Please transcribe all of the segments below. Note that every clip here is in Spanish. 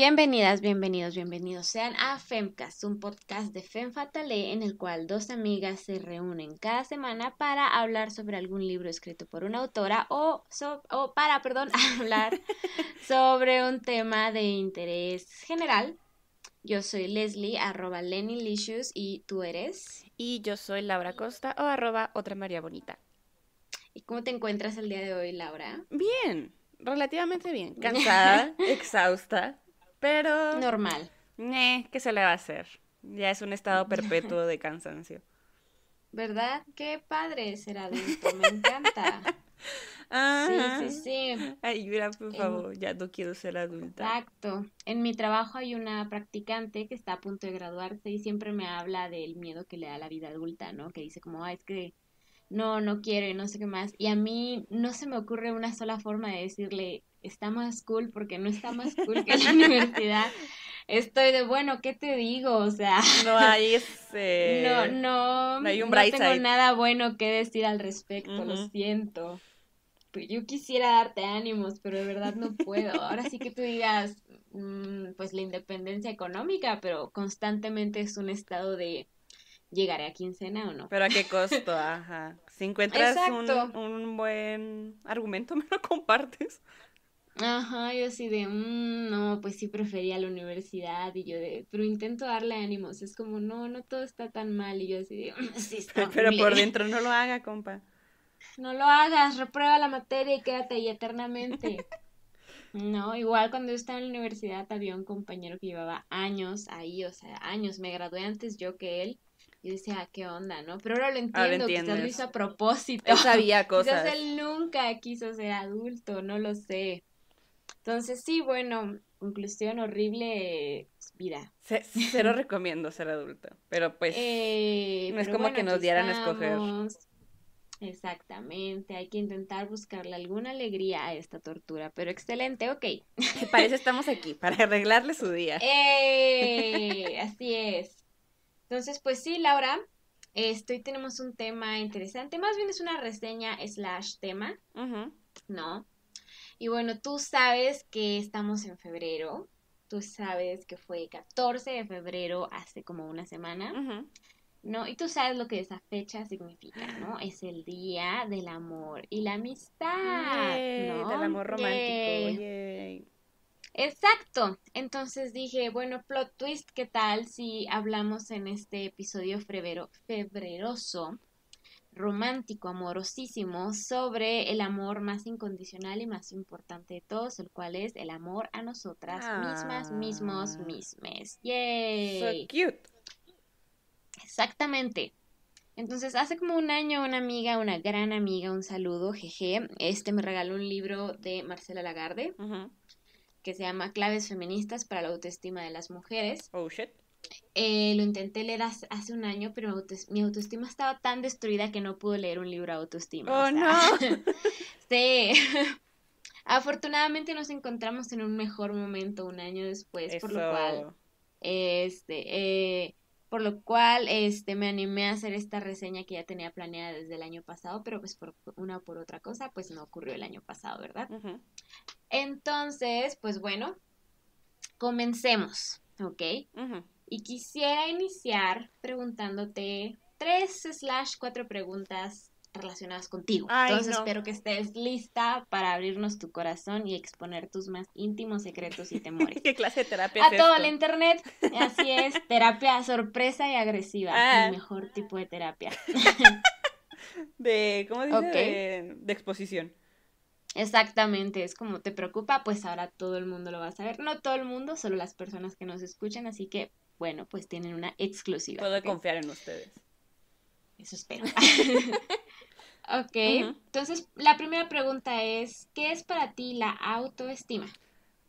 Bienvenidas, bienvenidos, bienvenidos sean a Femcast, un podcast de Fem Fatale en el cual dos amigas se reúnen cada semana para hablar sobre algún libro escrito por una autora o, o para, perdón, hablar sobre un tema de interés general. Yo soy Leslie, arroba Lenilicious y tú eres. Y yo soy Laura Costa o arroba otra María Bonita. ¿Y cómo te encuentras el día de hoy, Laura? Bien, relativamente bien. Cansada, exhausta pero... Normal. ¿Qué se le va a hacer? Ya es un estado perpetuo de cansancio. ¿Verdad? Qué padre ser adulto, me encanta. Sí, Sí, sí, Ay, mira, por favor, ya no quiero ser adulta. Exacto. En mi trabajo hay una practicante que está a punto de graduarse y siempre me habla del miedo que le da la vida adulta, ¿no? Que dice como, es que no, no quiere, no sé qué más. Y a mí no se me ocurre una sola forma de decirle, está más cool porque no está más cool que la universidad. Estoy de, bueno, ¿qué te digo? O sea, no hay ese... No, no, no, hay tengo nada bueno que decir al respecto, lo siento. Pues, yo quisiera darte ánimos, pero de verdad no puedo. Ahora sí que tú digas, mm, pues la independencia económica, pero constantemente es un estado de llegaré a quincena o no. Pero a qué costo, ajá. Si encuentras un, buen argumento, me lo compartes. Ajá, yo así de, mmm, no, pues sí prefería la universidad y yo de, pero intento darle ánimos, es como, no, no todo está tan mal y yo así de, mm, sí está Pero por dentro no lo haga, compa. No lo hagas, reprueba la materia y quédate ahí eternamente. no, igual cuando yo estaba en la universidad había un compañero que llevaba años ahí, o sea, años, me gradué antes yo que él. Yo decía, ah, ¿qué onda, no? Pero ahora lo ah, entiendo, ahora quizás lo hizo a propósito. Él sabía cosas. Quizás él nunca quiso ser adulto, no lo sé. Entonces, sí, bueno, conclusión horrible vida. Se, se lo recomiendo ser adulto, pero pues eh, no es como que nos dieran a escoger. Exactamente, hay que intentar buscarle alguna alegría a esta tortura, pero excelente, ok. Para eso estamos aquí, para arreglarle su día. Eh, así es. Entonces, pues sí, Laura, este, hoy tenemos un tema interesante, más bien es una reseña slash tema, ¿no? Y bueno, tú sabes que estamos en febrero. Tú sabes que fue 14 de febrero hace como una semana. ¿no? Y tú sabes lo que esa fecha significa, ¿no? Es el día del amor y la amistad, ¿no? Del amor romántico, Exacto. Entonces dije, bueno, plot twist, ¿qué tal si hablamos en este episodio febrero, febreroso romántico, amorosísimo, sobre el amor más incondicional y más importante de todos, el cual es el amor a nosotras mismas, mismos, ah. mismes. ¡Yay! So cute. Exactamente. Entonces, hace como un año una amiga, una gran amiga, un saludo, jeje, este me regaló un libro de Marcela Lagarde que se llama Claves Feministas para la Autoestima de las Mujeres. Oh, shit. Eh, lo intenté leer hace un año, pero mi autoestima estaba tan destruida que no pude leer un libro de autoestima. ¡Oh, no! sí. Afortunadamente nos encontramos en un mejor momento un año después, por lo cual, este, eh, por lo cual, este, me animé a hacer esta reseña que ya tenía planeada desde el año pasado, pero pues por una por otra cosa, pues no ocurrió el año pasado, ¿verdad? Entonces, pues bueno, comencemos, ¿ok? Ajá y quisiera iniciar preguntándote tres slash cuatro preguntas relacionadas contigo. Entonces espero que estés lista para abrirnos tu corazón y exponer tus más íntimos secretos y temores. ¿Qué clase de terapia? A todo el internet. Así es, terapia sorpresa y agresiva. El ah. mejor tipo de terapia. de, ¿cómo dice? De, de exposición. Exactamente, es como te preocupa, pues ahora todo el mundo lo va a saber. No todo el mundo, solo las personas que nos escuchan, así que bueno, pues tienen una exclusiva. Puedo confiar en ustedes. Eso espero. ok, entonces la primera pregunta es, ¿qué es para ti la autoestima?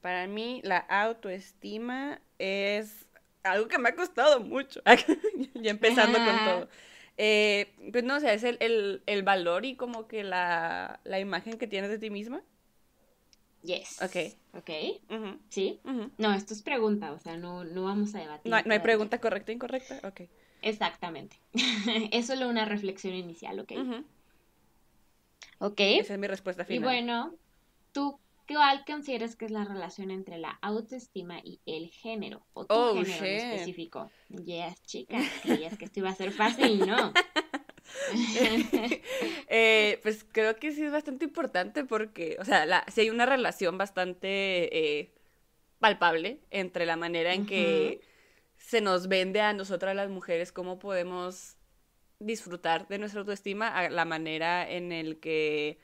Para mí la autoestima es algo que me ha costado mucho, ya empezando con todo. Eh, pues no o sea, es el, el, el, valor y como que la, la imagen que tienes de ti misma. Yes. Ok. Ok. Sí. No, esto es pregunta, o sea, no, no vamos a debatir. No, hay pregunta correcta e incorrecta. Ok. Exactamente. es solo una reflexión inicial, ok. Ok. Esa es mi respuesta final. Y bueno, ¿tú cuál consideras que es la relación entre la autoestima y el género? O tu oh, género en específico. Yes, chicas. Creías que esto iba a ser fácil, ¿no? Eh, pues creo que sí es bastante importante porque, o sea, la, hay una relación bastante eh, palpable entre la manera en que se nos vende a nosotras las mujeres cómo podemos disfrutar de nuestra autoestima a la manera en el que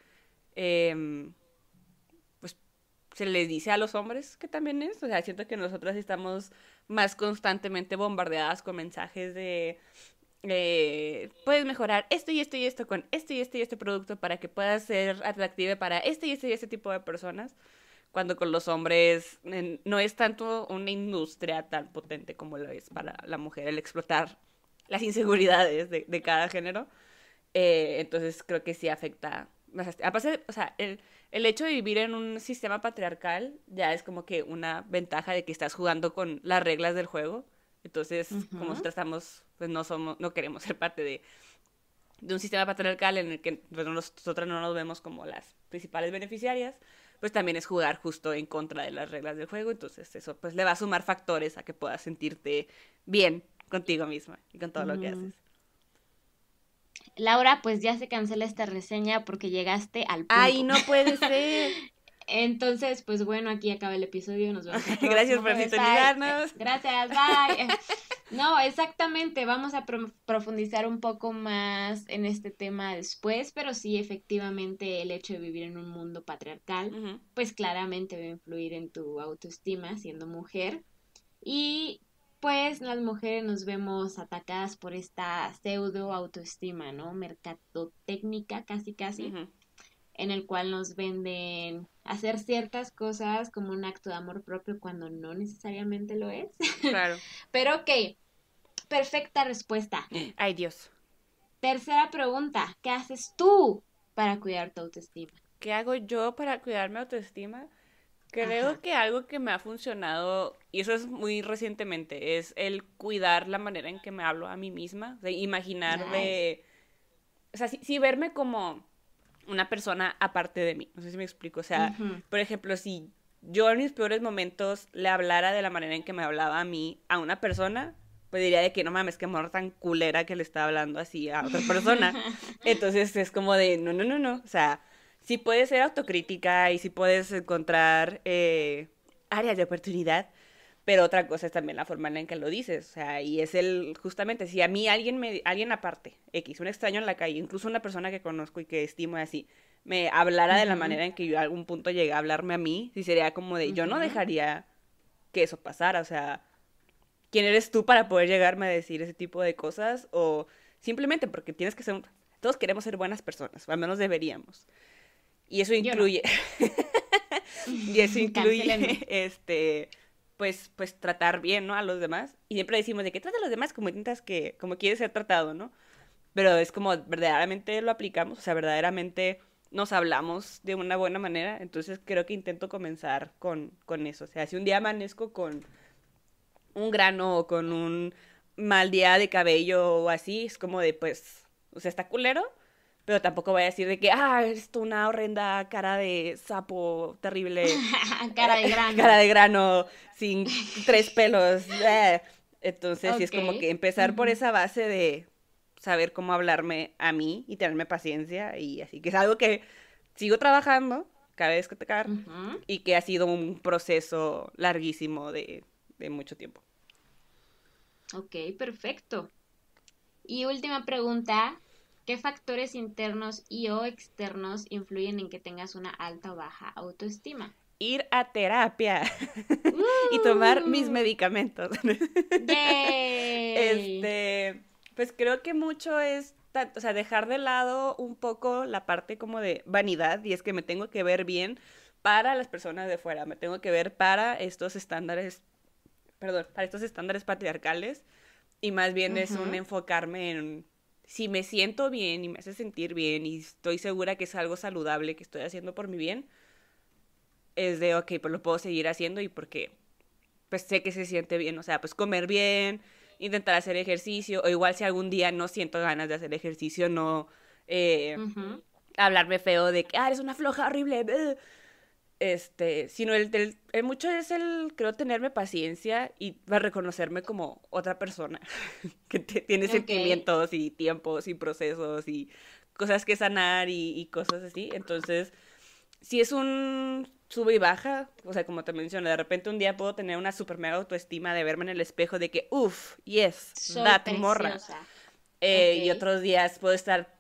em, pues se les dice a los hombres que también es. O sea, siento que nosotras estamos más constantemente bombardeadas con mensajes de eh, puedes mejorar esto y esto y esto con esto y esto y este producto para que pueda ser atractiva para este y este y este tipo de personas, cuando con los hombres no es tanto una industria tan potente como lo es para la mujer el explotar las inseguridades de, cada género. Eh, entonces creo que sí afecta. Aparte, o sea, el, el hecho de vivir en un sistema patriarcal ya es como que una ventaja de que estás jugando con las reglas del juego entonces, como nosotras estamos, pues no somos, no queremos ser parte de, un sistema patriarcal en el que pues, nosotras no nos vemos como las principales beneficiarias, pues también es jugar justo en contra de las reglas del juego. Entonces, eso pues le va a sumar factores a que puedas sentirte bien contigo misma y con todo lo que haces. Laura, pues ya se cancela esta reseña porque llegaste al punto. Ay, no puede ser. Entonces, pues bueno, aquí acaba el episodio. Nos vemos. Gracias por sintonizarnos. Gracias, bye. no, exactamente. Vamos a profundizar un poco más en este tema después, pero sí, efectivamente, el hecho de vivir en un mundo patriarcal, pues claramente va a influir en tu autoestima siendo mujer. Y pues las mujeres nos vemos atacadas por esta pseudo autoestima, ¿no? Mercadotecnica, casi, casi. en el cual nos venden hacer ciertas cosas como un acto de amor propio cuando no necesariamente lo es. Claro. Pero ok, perfecta respuesta. Ay Dios. Tercera pregunta, ¿qué haces tú para cuidar tu autoestima? ¿Qué hago yo para cuidar mi autoestima? Creo que algo que me ha funcionado, y eso es muy recientemente, es el cuidar la manera en que me hablo a mí misma, de imaginarme. O sea, sí, si verme como una persona aparte de mí. No sé si me explico. O sea, por ejemplo, si yo en mis peores momentos le hablara de la manera en que me hablaba a mí a una persona, pues diría de que no mames, qué amor tan culera que le está hablando así a otra persona. Entonces es como de, no, no, no, no. O sea, si puedes ser autocrítica y si puedes encontrar eh, áreas de oportunidad, pero otra cosa es también la forma en la que lo dices, o sea, y es el, justamente, si a mí alguien, me, alguien aparte, X, un extraño en la calle, incluso una persona que conozco y que estimo así, me hablara de la manera en que yo a algún punto llegué a hablarme a mí, si sería como de, yo no dejaría que eso pasara, o sea, ¿quién eres tú para poder llegarme a decir ese tipo de cosas? O simplemente porque tienes que ser, todos queremos ser buenas personas, o al menos deberíamos. Y eso incluye, y eso incluye, este pues, pues tratar bien, ¿no? A los demás. Y siempre decimos de que trata a los demás como intentas que, como quieres ser tratado, ¿no? Pero es como verdaderamente lo aplicamos, o sea, verdaderamente nos hablamos de una buena manera. Entonces creo que intento comenzar con, con eso. O sea, si un día amanezco con un grano o con un mal día de cabello o así, es como de, pues, o sea, está culero, pero tampoco voy a decir de que, ah, esto una horrenda cara de sapo terrible. cara de grano. cara de grano, sin tres pelos. Eh. Entonces, sí es como que empezar por esa base de saber cómo hablarme a mí y tenerme paciencia y así, que es algo que sigo trabajando, vez que te -huh. y que ha sido un proceso larguísimo de, de mucho tiempo. Ok, perfecto. Y última pregunta, ¿Qué factores internos y o externos influyen en que tengas una alta o baja autoestima? Ir a terapia y tomar mis mm. medicamentos. este, pues creo que mucho es, o sea, dejar de lado un poco la parte como de vanidad y es que me tengo que ver bien para las personas de fuera, me tengo que ver para estos estándares, perdón, para estos estándares patriarcales y más bien es un enfocarme en si me siento bien y me hace sentir bien y estoy segura que es algo saludable que estoy haciendo por mi bien, es de, ok, pues lo puedo seguir haciendo y porque pues sé que se siente bien, o sea, pues comer bien, intentar hacer ejercicio, o igual si algún día no siento ganas de hacer ejercicio, no eh, hablarme feo de que, ah, eres una floja horrible, este, sino el, mucho es el, creo, tenerme paciencia y reconocerme como otra persona que tiene sentimientos y tiempos y procesos y cosas que sanar y, cosas así. Entonces, si es un sube y baja, o sea, como te mencioné, de repente un día puedo tener una super mega autoestima de verme en el espejo de que, uff, yes, Soy that morra. Eh, y otros días puedo estar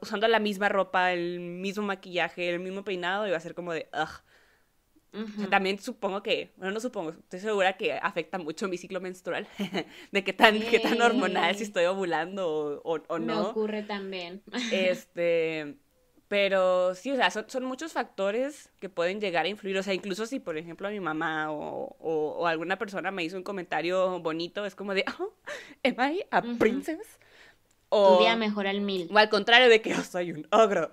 usando la misma ropa, el mismo maquillaje, el mismo peinado, iba a ser como de, también supongo que, bueno, no supongo, estoy segura que afecta mucho mi ciclo menstrual, de qué tan, qué tan hormonal, si estoy ovulando o, o, no. Me ocurre también. este, pero sí, o sea, son, muchos factores que pueden llegar a influir, o sea, incluso si, por ejemplo, mi mamá o, alguna persona me hizo un comentario bonito, es como de, oh, am I a princess? O, tu día al mil. O al contrario de que yo soy un ogro.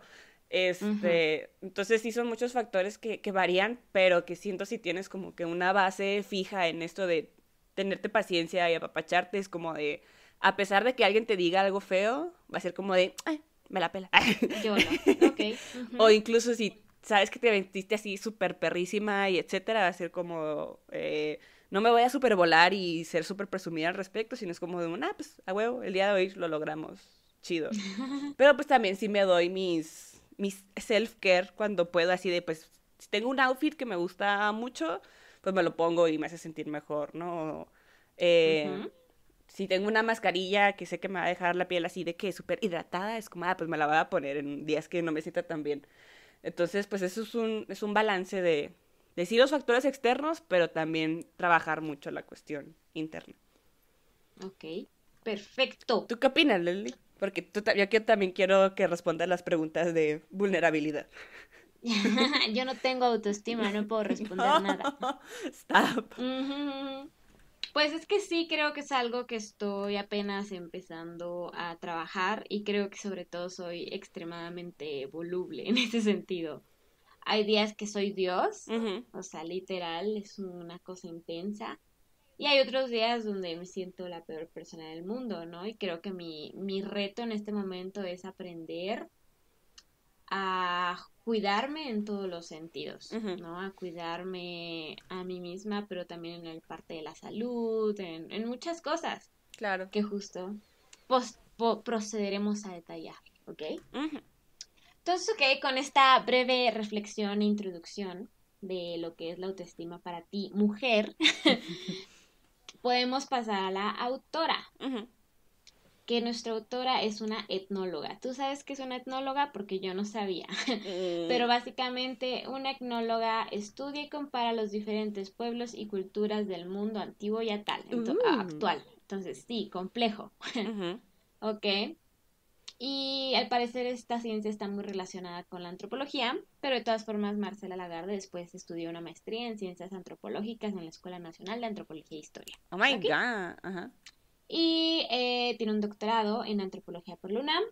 Este, Entonces sí son muchos factores que, varían, pero que siento si tienes como que una base fija en esto de tenerte paciencia y apapacharte, es como de, a pesar de que alguien te diga algo feo, va a ser como de, Ay, me la pela. Yo no. O incluso si sabes que te vestiste así súper perrísima y etcétera, va a ser como... Eh, no me voy a volar y ser súper presumida al respecto, sino es como de un, ah, pues a huevo, el día de hoy lo logramos, chido. Pero pues también sí me doy mis, mis self-care cuando puedo, así de, pues, si tengo un outfit que me gusta mucho, pues me lo pongo y me hace sentir mejor, ¿no? Em, si tengo una mascarilla que sé que me va a dejar la piel así de que súper hidratada, es como, ah, pues me la voy a poner en días que no me sienta tan bien. Entonces, pues eso es un, es un balance de, Decir los factores externos, pero también trabajar mucho la cuestión interna. Ok, perfecto. ¿Tú qué opinas, Leslie? Porque yo también quiero que respondas las preguntas de vulnerabilidad. yo no tengo autoestima, no puedo responder nada. Stop. Pues es que sí, creo que es algo que estoy apenas empezando a trabajar y creo que sobre todo soy extremadamente voluble en ese sentido. Hay días que soy Dios, o sea, literal, es una cosa intensa. Y hay otros días donde me siento la peor persona del mundo, ¿no? Y creo que mi, mi reto en este momento es aprender a cuidarme en todos los sentidos, ¿no? A cuidarme a mí misma, pero también en el parte de la salud, en, en muchas cosas. Claro. Que justo pues, procederemos a detallar, ¿ok? Entonces, ok, con esta breve reflexión e introducción de lo que es la autoestima para ti, mujer, podemos pasar a la autora. Que nuestra autora es una etnóloga. Tú sabes que es una etnóloga porque yo no sabía. Mm. Pero básicamente una etnóloga estudia y compara los diferentes pueblos y culturas del mundo antiguo y mm. actual. Entonces, sí, complejo. ok. Y al parecer esta ciencia está muy relacionada con la antropología, pero de todas formas Marcela Lagarde después estudió una maestría en ciencias antropológicas en la Escuela Nacional de Antropología e Historia. Oh my god. Ajá. Y eh, tiene un doctorado en antropología por la UNAM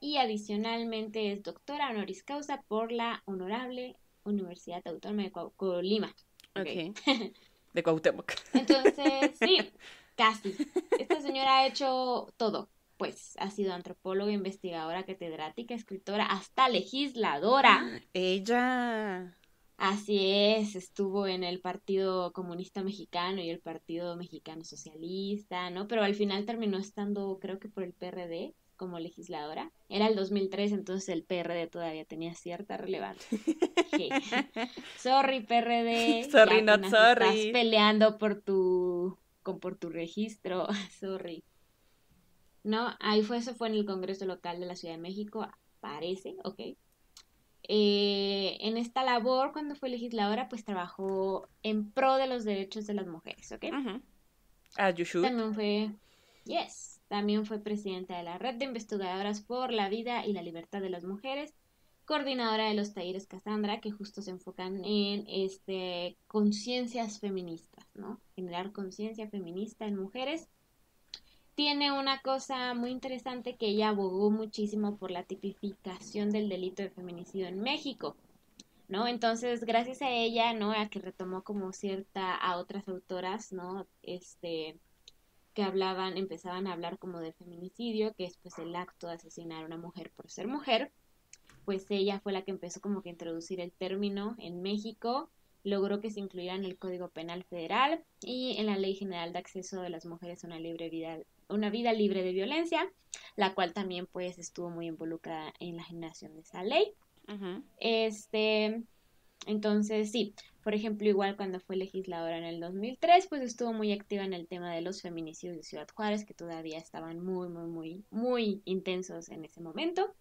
y adicionalmente es doctora honoris causa por la honorable Universidad Autónoma de Colima. Lima. okay. De Cuauhtémoc. Entonces, sí, casi. Esta señora ha hecho todo pues ha sido antropóloga, investigadora, catedrática, escritora, hasta legisladora. Ah, ella. Así es, estuvo en el Partido Comunista Mexicano y el Partido Mexicano Socialista, ¿no? Pero al final terminó estando, creo que por el PRD como legisladora. Era el 2003, entonces el PRD todavía tenía cierta relevancia. sorry, PRD. Sorry, not sorry. Estás peleando por tu, con, por tu registro. sorry. ¿no? Ahí fue, eso fue en el Congreso Local de la Ciudad de México, parece, ok. Eh, en esta labor, cuando fue legisladora, pues trabajó en pro de los derechos de las mujeres, ¿ok? También fue, yes, también fue presidenta de la Red de Investigadoras por la Vida y la Libertad de las Mujeres, coordinadora de los talleres Cassandra, que justo se enfocan en este conciencias feministas, ¿no? Generar conciencia feminista en mujeres tiene una cosa muy interesante que ella abogó muchísimo por la tipificación del delito de feminicidio en México. ¿No? Entonces, gracias a ella, ¿no? A que retomó como cierta a otras autoras, ¿no? Este que hablaban, empezaban a hablar como del feminicidio, que es pues el acto de asesinar a una mujer por ser mujer, pues ella fue la que empezó como que a introducir el término en México, logró que se incluyera en el Código Penal Federal y en la Ley General de Acceso de las Mujeres a una Libre Vida una vida libre de violencia, la cual también pues estuvo muy involucrada en la generación de esa ley. Este, entonces sí, por ejemplo, igual cuando fue legisladora en el 2003, pues estuvo muy activa en el tema de los feminicidios de Ciudad Juárez, que todavía estaban muy, muy, muy, muy intensos en ese momento.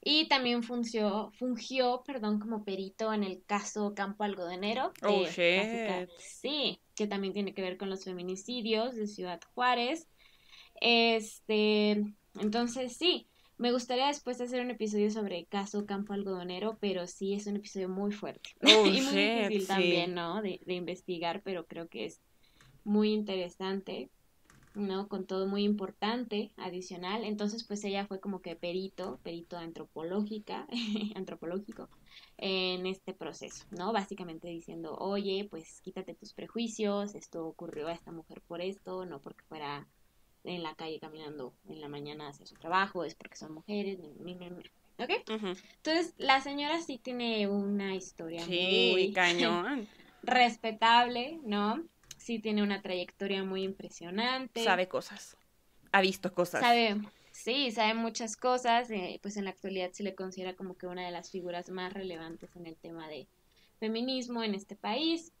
Y también fungió, fungió perdón, como perito en el caso Campo Algodonero. Oh, sí, que también tiene que ver con los feminicidios de Ciudad Juárez. Este, entonces sí, me gustaría después hacer un episodio sobre caso Campo Algodonero, pero sí es un episodio muy fuerte y muy difícil también, ¿no? De, de investigar, pero creo que es muy interesante. ¿no? Con todo muy importante, adicional. Entonces, pues ella fue como que perito, perito antropológica, antropológico en este proceso, ¿no? Básicamente diciendo, oye, pues quítate tus prejuicios, esto ocurrió a esta mujer por esto, no porque fuera en la calle caminando en la mañana hacia su trabajo, es porque son mujeres, ¿ok? Entonces, la señora sí tiene una historia sí, muy cañón. respetable, ¿no? Sí tiene una trayectoria muy impresionante. Sabe cosas. Ha visto cosas. Sabe Sí, sabe muchas cosas, eh, pues en la actualidad se le considera como que una de las figuras más relevantes en el tema de feminismo en este país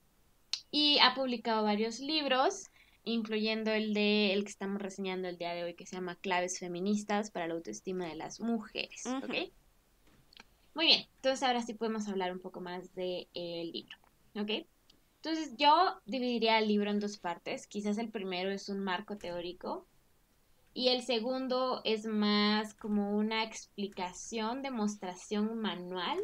y ha publicado varios libros, incluyendo el de el que estamos reseñando el día de hoy que se llama Claves feministas para la autoestima de las mujeres, Muy bien, entonces ahora sí podemos hablar un poco más del libro, ¿ok? Entonces yo dividiría el libro en dos partes, quizás el primero es un marco teórico y el segundo es más como una explicación, demostración manual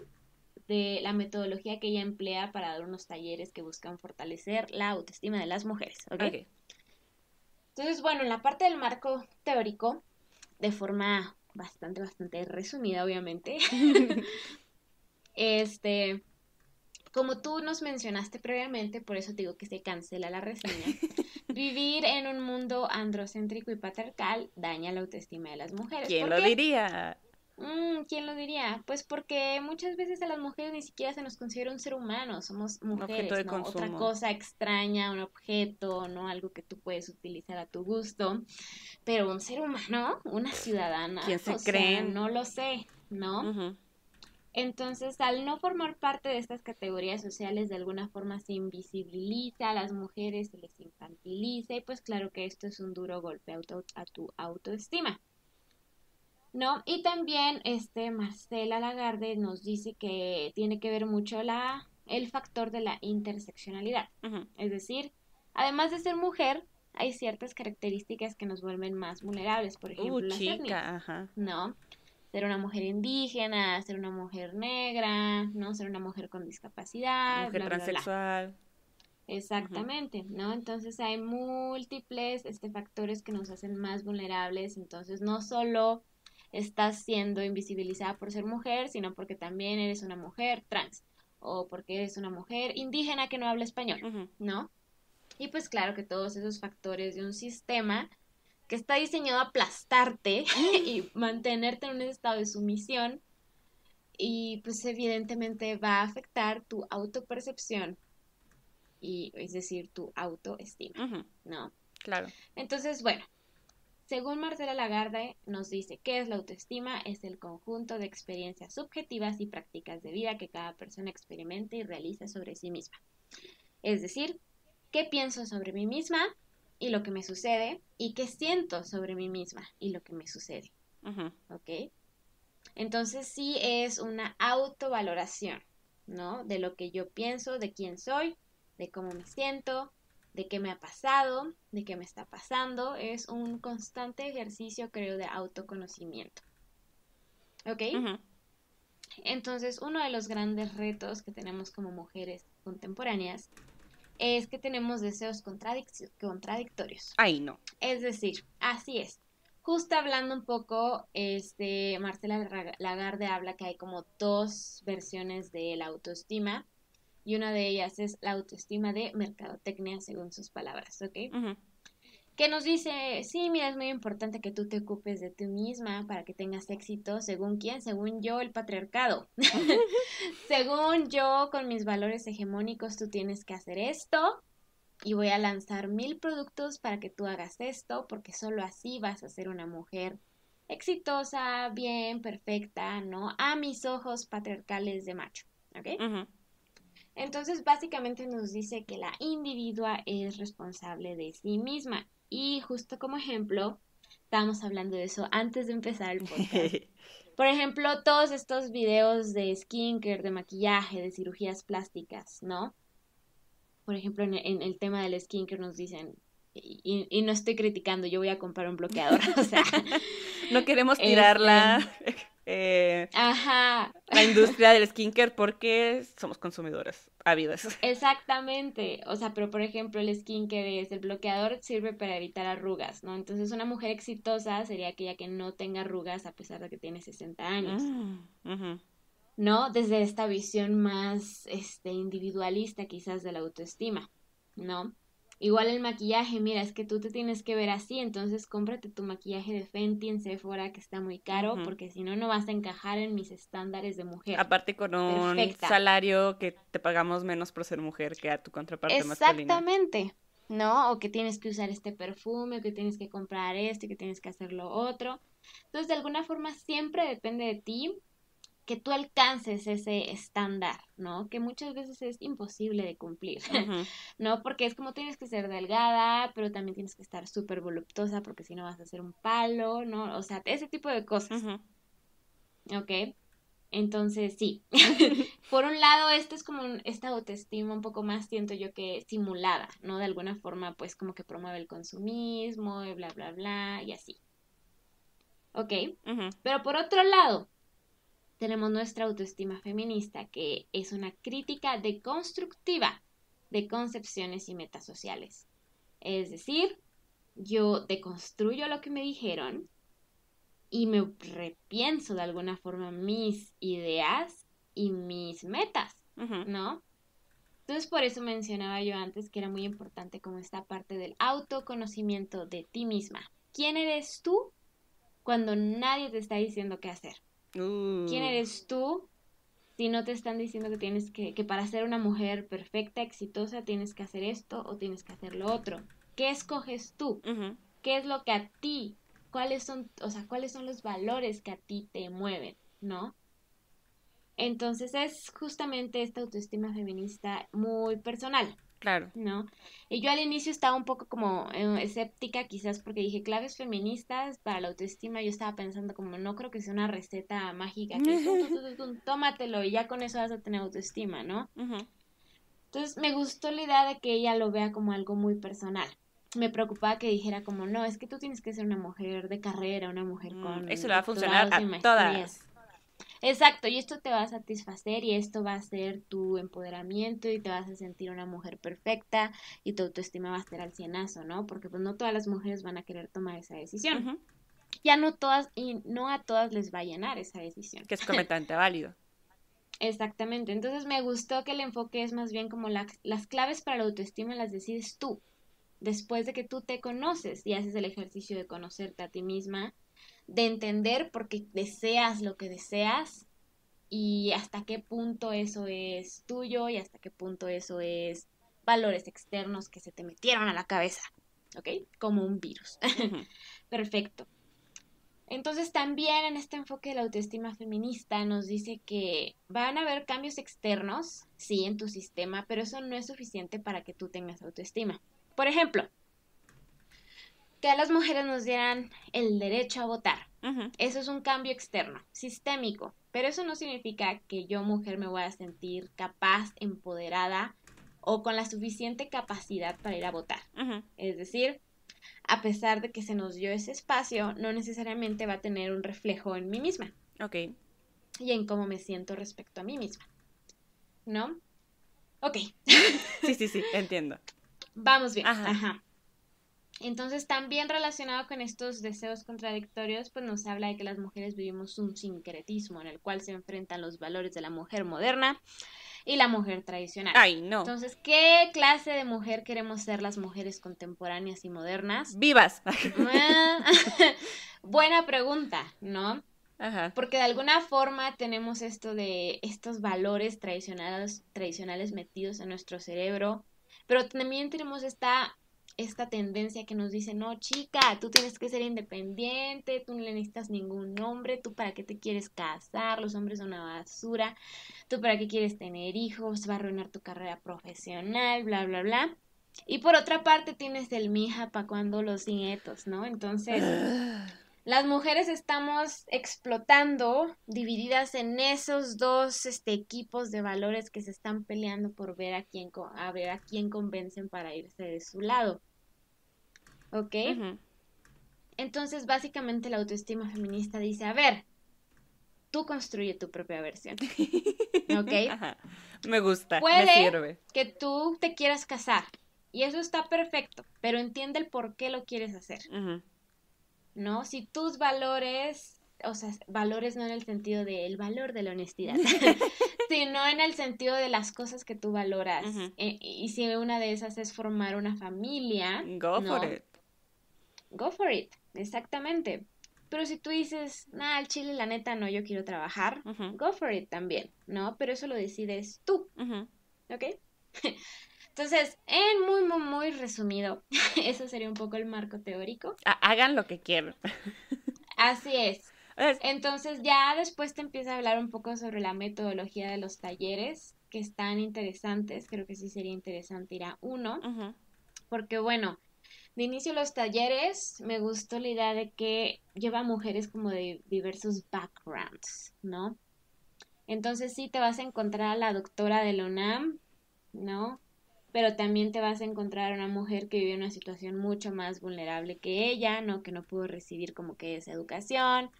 de la metodología que ella emplea para dar unos talleres que buscan fortalecer la autoestima de las mujeres. Entonces, bueno, en la parte del marco teórico, de forma bastante, bastante resumida, obviamente, este, como tú nos mencionaste previamente, por eso te digo que se cancela la reseña. Vivir en un mundo androcéntrico y patriarcal daña la autoestima de las mujeres. ¿Quién lo diría? Mm, ¿Quién lo diría? Pues porque muchas veces a las mujeres ni siquiera se nos considera un ser humano, somos mujeres, Objeto de otra cosa extraña, un objeto, no algo que tú puedes utilizar a tu gusto, pero un ser humano, una ciudadana, ¿Quién se no lo sé, ¿no? Entonces, al no formar parte de estas categorías sociales, de alguna forma se invisibiliza a las mujeres, se les infantiliza y pues claro que esto es un duro golpe a tu autoestima. ¿No? Y también este Marcela Lagarde nos dice que tiene que ver mucho la, el factor de la interseccionalidad. Es decir, además de ser mujer, hay ciertas características que nos vuelven más vulnerables, por uh, ejemplo, la ¿no? ser una mujer indígena, ser una mujer negra, ¿no? Ser una mujer con discapacidad. Mujer bla, Exactamente, ¿no? Entonces hay múltiples este, factores que nos hacen más vulnerables, entonces no solo estás siendo invisibilizada por ser mujer, sino porque también eres una mujer trans o porque eres una mujer indígena que no habla español, ¿no? Y pues claro que todos esos factores de un sistema que está diseñado a aplastarte mm. y mantenerte en un estado de sumisión y pues evidentemente va a afectar tu autopercepción y es decir, tu autoestima, ¿no? Claro. Entonces, bueno, según Marcela Lagarde nos dice, ¿qué es la autoestima? Es el conjunto de experiencias subjetivas y prácticas de vida que cada persona experimenta y realiza sobre sí misma. Es decir, ¿qué pienso sobre mí misma? y lo que me sucede y qué siento sobre mí misma y lo que me sucede. ¿Ok? Entonces sí es una autovaloración, ¿no? De lo que yo pienso, de quién soy, de cómo me siento, de qué me ha pasado, de qué me está pasando. Es un constante ejercicio, creo, de autoconocimiento. ¿Ok? Entonces, uno de los grandes retos que tenemos como mujeres contemporáneas es que tenemos deseos contradictorios. Ay, no. Es decir, así es. Justo hablando un poco, este, Marcela Lagarde habla que hay como dos versiones de la autoestima y una de ellas es la autoestima de mercadotecnia, según sus palabras, ¿ok? que nos dice, sí, mira, es muy importante que tú te ocupes de ti misma para que tengas éxito, según quién, según yo, el patriarcado. según yo, con mis valores hegemónicos, tú tienes que hacer esto y voy a lanzar mil productos para que tú hagas esto, porque solo así vas a ser una mujer exitosa, bien, perfecta, ¿no? A mis ojos patriarcales de macho, ¿ok? Entonces, básicamente nos dice que la individua es responsable de sí misma y justo como ejemplo, estábamos hablando de eso antes de empezar el podcast. Por ejemplo, todos estos videos de skincare, de maquillaje, de cirugías plásticas, ¿no? Por ejemplo, en, el tema del skincare nos dicen, y, no estoy criticando, yo voy a comprar un bloqueador, o sea... no queremos este, tirarla... Eh, Ajá. la industria del skincare porque somos consumidoras ávidas. Exactamente, o sea, pero por ejemplo el skincare es el bloqueador sirve para evitar arrugas, ¿no? Entonces una mujer exitosa sería aquella que no tenga arrugas a pesar de que tiene 60 años. Mm, ¿No? Desde esta visión más este, individualista quizás de la autoestima, ¿no? Igual el maquillaje, mira, es que tú te tienes que ver así, entonces cómprate tu maquillaje de Fenty en Sephora que está muy caro, porque si no, no vas a encajar en mis estándares de mujer. Aparte con un salario que te pagamos menos por ser mujer que a tu contraparte Exactamente. ¿no? O que tienes que usar este perfume, o que tienes que comprar este, que tienes que hacer lo otro. Entonces, de alguna forma, siempre depende de ti que tú alcances ese estándar, ¿no? Que muchas veces es imposible de cumplir, ¿no? Porque es como tienes que ser delgada, pero también tienes que estar súper voluptuosa porque si no vas a ser un palo, ¿no? O sea, ese tipo de cosas. ¿Ok? Entonces, sí. Por un lado, esto es como un, esta autoestima un poco más, siento yo, que simulada, ¿no? De alguna forma, pues como que promueve el consumismo y bla, bla, bla, y así. ¿ok? Pero por otro lado, tenemos nuestra autoestima feminista, que es una crítica deconstructiva de concepciones y metas sociales. Es decir, yo deconstruyo lo que me dijeron y me repienso de alguna forma mis ideas y mis metas, ¿no? Entonces por eso mencionaba yo antes que era muy importante como esta parte del autoconocimiento de ti misma. ¿Quién eres tú cuando nadie te está diciendo qué hacer? ¿Quién uh. eres tú si no te están diciendo que tienes que, que para ser una mujer perfecta, exitosa, tienes que hacer esto o tienes que hacer lo otro? ¿Qué escoges tú? ¿Qué es lo que a ti, cuáles son, o sea, cuáles son los valores que a ti te mueven, ¿no? Entonces es justamente esta autoestima feminista muy personal. Claro. ¿No? Y yo al inicio estaba un poco como eh, escéptica, quizás porque dije claves feministas para la autoestima. Yo estaba pensando, como no creo que sea una receta mágica, que tómatelo y ya con eso vas a tener autoestima, ¿no? Entonces me gustó la idea de que ella lo vea como algo muy personal me preocupaba que dijera como, no, es que tú tienes que ser una mujer de carrera, una mujer mm, con... Eso le va a funcionar a Exacto, y esto te va a satisfacer y esto va a ser tu empoderamiento y te vas a sentir una mujer perfecta y tu autoestima va a estar al cienazo, ¿no? Porque pues no todas las mujeres van a querer tomar esa decisión. Ya no todas y no a todas les va a llenar esa decisión. Que es completamente válido. Exactamente, entonces me gustó que el enfoque es más bien como las claves para la autoestima las decides tú, después de que tú te conoces y haces el ejercicio de conocerte a ti misma de entender por qué deseas lo que deseas y hasta qué punto eso es tuyo y hasta qué punto eso es valores externos que se te metieron a la cabeza, ¿ok? Como un virus. Perfecto. Entonces también en este enfoque de la autoestima feminista nos dice que van a haber cambios externos, sí, en tu sistema, pero eso no es suficiente para que tú tengas autoestima. Por ejemplo, que a las mujeres nos dieran el derecho a votar. Eso es un cambio externo, sistémico, pero eso no significa que yo mujer me voy a sentir capaz, empoderada o con la suficiente capacidad para ir a votar. Es decir, a pesar de que se nos dio ese espacio, no necesariamente va a tener un reflejo en mí misma. Ok. Y en cómo me siento respecto a mí misma. ¿No? Ok. sí, sí, sí, entiendo. Vamos bien. Ajá. Entonces, también relacionado con estos deseos contradictorios, pues nos habla de que las mujeres vivimos un sincretismo en el cual se enfrentan los valores de la mujer moderna y la mujer tradicional. Ay, no. Entonces, ¿qué clase de mujer queremos ser las mujeres contemporáneas y modernas? Vivas. Ah, buena pregunta, ¿no? Ajá. Porque de alguna forma tenemos esto de estos valores tradicionales, tradicionales metidos en nuestro cerebro, pero también tenemos esta esta tendencia que nos dice, no, chica, tú tienes que ser independiente, tú no le necesitas ningún hombre, tú para qué te quieres casar, los hombres son una basura, tú para qué quieres tener hijos, va a arruinar tu carrera profesional, bla, bla, bla. Y por otra parte tienes el mija para cuando los nietos, ¿no? Entonces... Ah las mujeres estamos explotando, divididas en esos dos este, equipos de valores que se están peleando por ver a quién, a convencen para irse de su lado. ¿Ok? Entonces, básicamente la autoestima feminista dice, a ver, tú construye tu propia versión. ¿Ok? Me gusta, me sirve. que tú te quieras casar y eso está perfecto, pero entiende el por qué lo quieres hacer. ¿no? Si tus valores, o sea, valores no en el sentido del valor de la honestidad, sino en el sentido de las cosas que tú valoras. E, y si una de esas es formar una familia. Go for it. Go for it, exactamente. Pero si tú dices, nada, al chile, la neta, no, yo quiero trabajar, go for it también, ¿no? Pero eso lo decides tú, ¿ok? Entonces, en muy, muy, muy resumido, eso sería un poco el marco teórico. Hagan lo que quieran. Así es. Entonces ya después te empieza a hablar un poco sobre la metodología de los talleres, que están interesantes, creo que sí sería interesante ir a uno, porque bueno, de inicio los talleres me gustó la idea de que lleva mujeres como de diversos backgrounds, ¿no? Entonces sí te vas a encontrar a la doctora de la UNAM, ¿no? pero también te vas a encontrar una mujer que vive una situación mucho más vulnerable que ella, ¿no? Que no pudo recibir como que esa educación,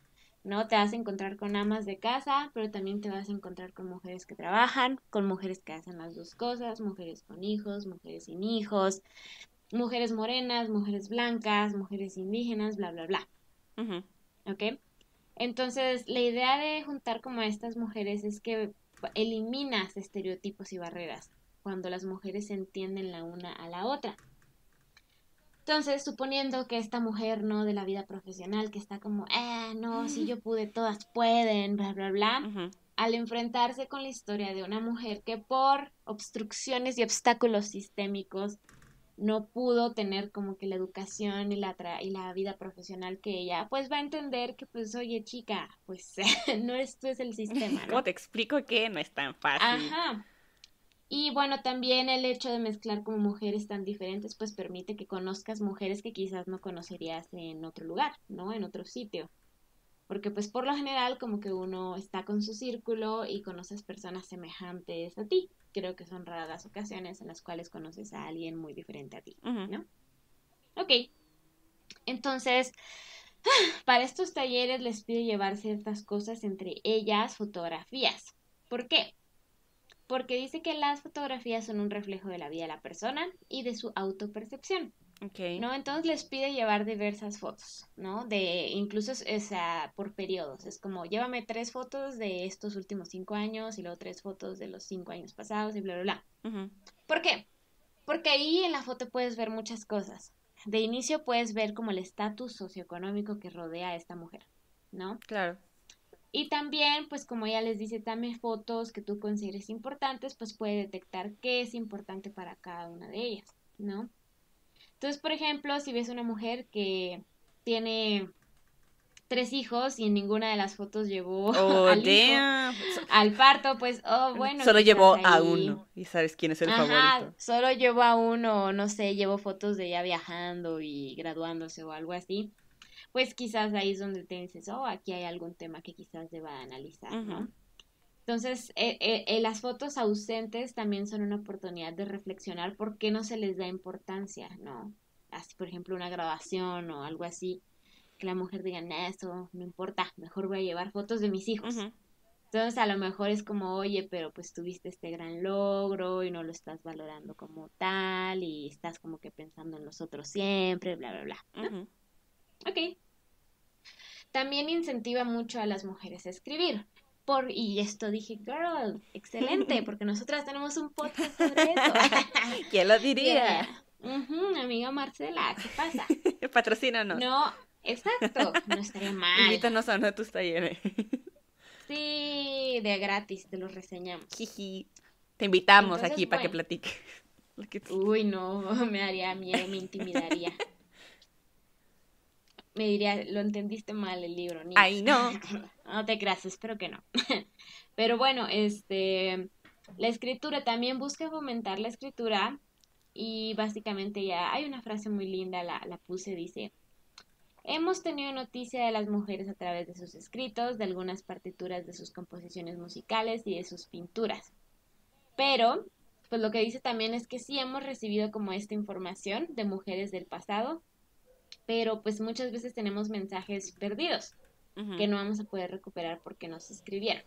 ¿no? Te vas a encontrar con amas de casa, pero también te vas a encontrar con mujeres que trabajan, con mujeres que hacen las dos cosas, mujeres con hijos, mujeres sin hijos, mujeres morenas, mujeres blancas, mujeres indígenas, bla, bla, bla. ¿Ok? Entonces, la idea de juntar como a estas mujeres es que eliminas estereotipos y barreras cuando las mujeres se entienden la una a la otra. Entonces, suponiendo que esta mujer, ¿no? De la vida profesional, que está como, eh, no, si yo pude, todas pueden, bla, bla, bla. Al enfrentarse con la historia de una mujer que por obstrucciones y obstáculos sistémicos no pudo tener como que la educación y la, y la vida profesional que ella, pues va a entender que, pues, oye, chica, pues no esto es el sistema, ¿no? ¿Cómo te explico que no es tan fácil? Ajá. Y bueno, también el hecho de mezclar como mujeres tan diferentes, pues permite que conozcas mujeres que quizás no conocerías en otro lugar, ¿no? En otro sitio. Porque pues por lo general como que uno está con su círculo y conoces personas semejantes a ti. Creo que son raras ocasiones en las cuales conoces a alguien muy diferente a ti, ¿no? Ok. Entonces, para estos talleres les pido llevar ciertas cosas, entre ellas fotografías. ¿Por qué? porque dice que las fotografías son un reflejo de la vida de la persona y de su autopercepción. Okay. ¿No? Entonces les pide llevar diversas fotos, ¿no? De incluso o sea, por periodos. Es como, llévame tres fotos de estos últimos cinco años y luego tres fotos de los cinco años pasados y bla, bla, bla. ¿Por qué? Porque ahí en la foto puedes ver muchas cosas. De inicio puedes ver como el estatus socioeconómico que rodea a esta mujer, ¿no? Claro. Y también, pues como ella les dice, también fotos que tú consideres importantes, pues puede detectar qué es importante para cada una de ellas, ¿no? Entonces, por ejemplo, si ves una mujer que tiene tres hijos y en ninguna de las fotos llevó oh, al, parto, pues, oh, bueno. Solo llevó a uno y sabes quién es el favorito. Solo llevó a uno, no sé, llevó fotos de ella viajando y graduándose o algo así pues quizás ahí es donde te dices, oh, aquí hay algún tema que quizás deba analizar, ¿no? Entonces, eh, eh, eh, las fotos ausentes también son una oportunidad de reflexionar por qué no se les da importancia, ¿no? Así, por ejemplo, una grabación o algo así, que la mujer diga, nada, eso no importa, mejor voy a llevar fotos de mis hijos. Entonces, a lo mejor es como, oye, pero pues tuviste este gran logro y no lo estás valorando como tal y estás como que pensando en los otros siempre, bla, bla, bla. ¿no? Ok, también incentiva mucho a las mujeres a escribir. Por, y esto dije, girl, excelente, porque nosotras tenemos un podcast sobre eso. ¿Quién lo diría? amiga Marcela, ¿qué pasa? Patrocínanos. No, exacto, no estaría mal. Invítanos a uno de tus talleres. Sí, de gratis, te los reseñamos. Te invitamos aquí para que platique. Uy, no, me haría miedo, me intimidaría me diría, lo entendiste mal el libro, ni Ay, no. no te creas, espero que no. Pero bueno, este, la escritura también busca fomentar la escritura y básicamente ya hay una frase muy linda, la, la puse, dice, hemos tenido noticia de las mujeres a través de sus escritos, de algunas partituras de sus composiciones musicales y de sus pinturas. Pero, pues lo que dice también es que sí hemos recibido como esta información de mujeres del pasado, pero pues muchas veces tenemos mensajes perdidos que no vamos a poder recuperar porque no se escribieron.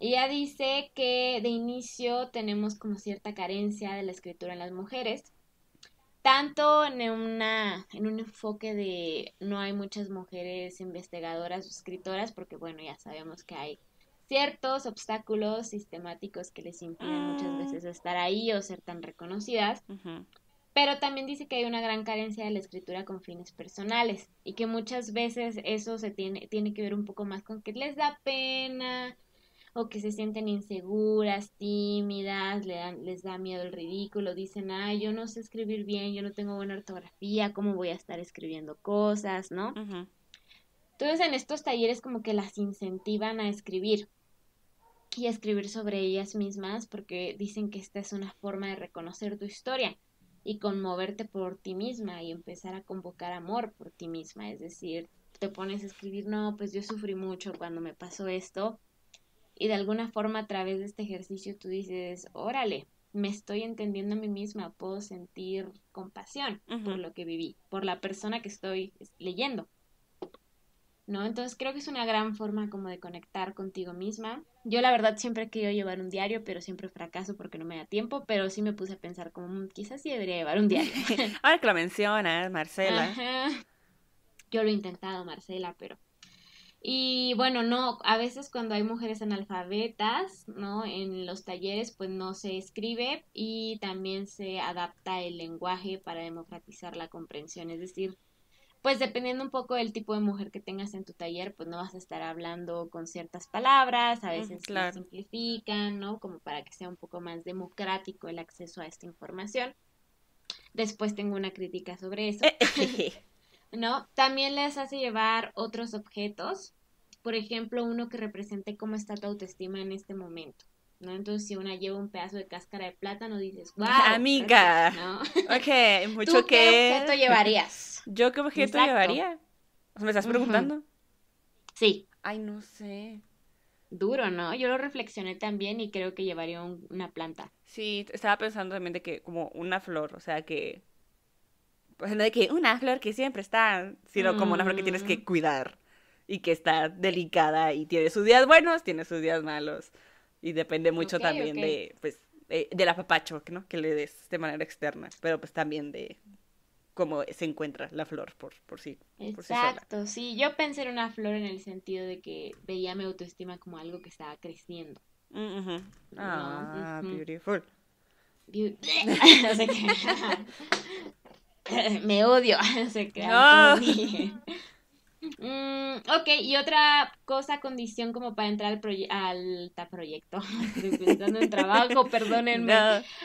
Ella dice que de inicio tenemos como cierta carencia de la escritura en las mujeres, tanto en, una, en un enfoque de no hay muchas mujeres investigadoras o escritoras, porque bueno, ya sabemos que hay ciertos obstáculos sistemáticos que les impiden muchas ah. veces estar ahí o ser tan reconocidas, pero también dice que hay una gran carencia de la escritura con fines personales y que muchas veces eso se tiene, tiene que ver un poco más con que les da pena o que se sienten inseguras, tímidas, les da miedo el ridículo, dicen, ay, yo no sé escribir bien, yo no tengo buena ortografía, ¿cómo voy a estar escribiendo cosas, no? Entonces en estos talleres como que las incentivan a escribir y a escribir sobre ellas mismas porque dicen que esta es una forma de reconocer tu historia y conmoverte por ti misma y empezar a convocar amor por ti misma. Es decir, te pones a escribir, no, pues yo sufrí mucho cuando me pasó esto. Y de alguna forma a través de este ejercicio tú dices, órale, me estoy entendiendo a mí misma, puedo sentir compasión por lo que viví, por la persona que estoy leyendo. ¿no? Entonces creo que es una gran forma como de conectar contigo misma. Yo la verdad siempre he querido llevar un diario, pero siempre fracaso porque no me da tiempo, pero sí me puse a pensar como mm, quizás sí debería llevar un diario. Ahora que lo mencionas, Marcela. Yo lo he intentado, Marcela, pero... Y bueno, no, a veces cuando hay mujeres analfabetas, ¿no? En los talleres, pues no se escribe y también se adapta el lenguaje para democratizar la comprensión. Es decir, pues dependiendo un poco del tipo de mujer que tengas en tu taller, pues no vas a estar hablando con ciertas palabras, a veces se simplifican, ¿no? Como para que sea un poco más democrático el acceso a esta información. Después tengo una crítica sobre eso. Eh, ¿No? También les hace llevar otros objetos, por ejemplo, uno que represente cómo está tu autoestima en este momento, entonces, si una lleva un pedazo de cáscara de plátano, dices, guau Amiga. ¿no? mucho ¿Tú que... qué objeto llevarías? ¿Yo qué objeto O llevaría? ¿Me estás preguntando? Sí. Ay, no sé. Duro, ¿no? Yo lo reflexioné también y creo que llevaría una planta. Sí, estaba pensando también de que como una flor, o sea que... pues no de que una flor que siempre está, sino como una flor que tienes que mm. cuidar y que está delicada y tiene sus días buenos, tiene sus días malos. Y depende mucho también de, pues, eh, de, la apapacho, ¿no? Que le des de manera externa, pero pues también de cómo se encuentra la flor por, por sí. Exacto, sí, Yo pensé en una flor en el sentido de que veía mi autoestima como algo que estaba creciendo. Mm, ah, beautiful. no sé qué. me odio. no sé qué. Mm, ok, y otra cosa, condición como para entrar al, proyecto al proyecto, pensando en trabajo, perdónenme,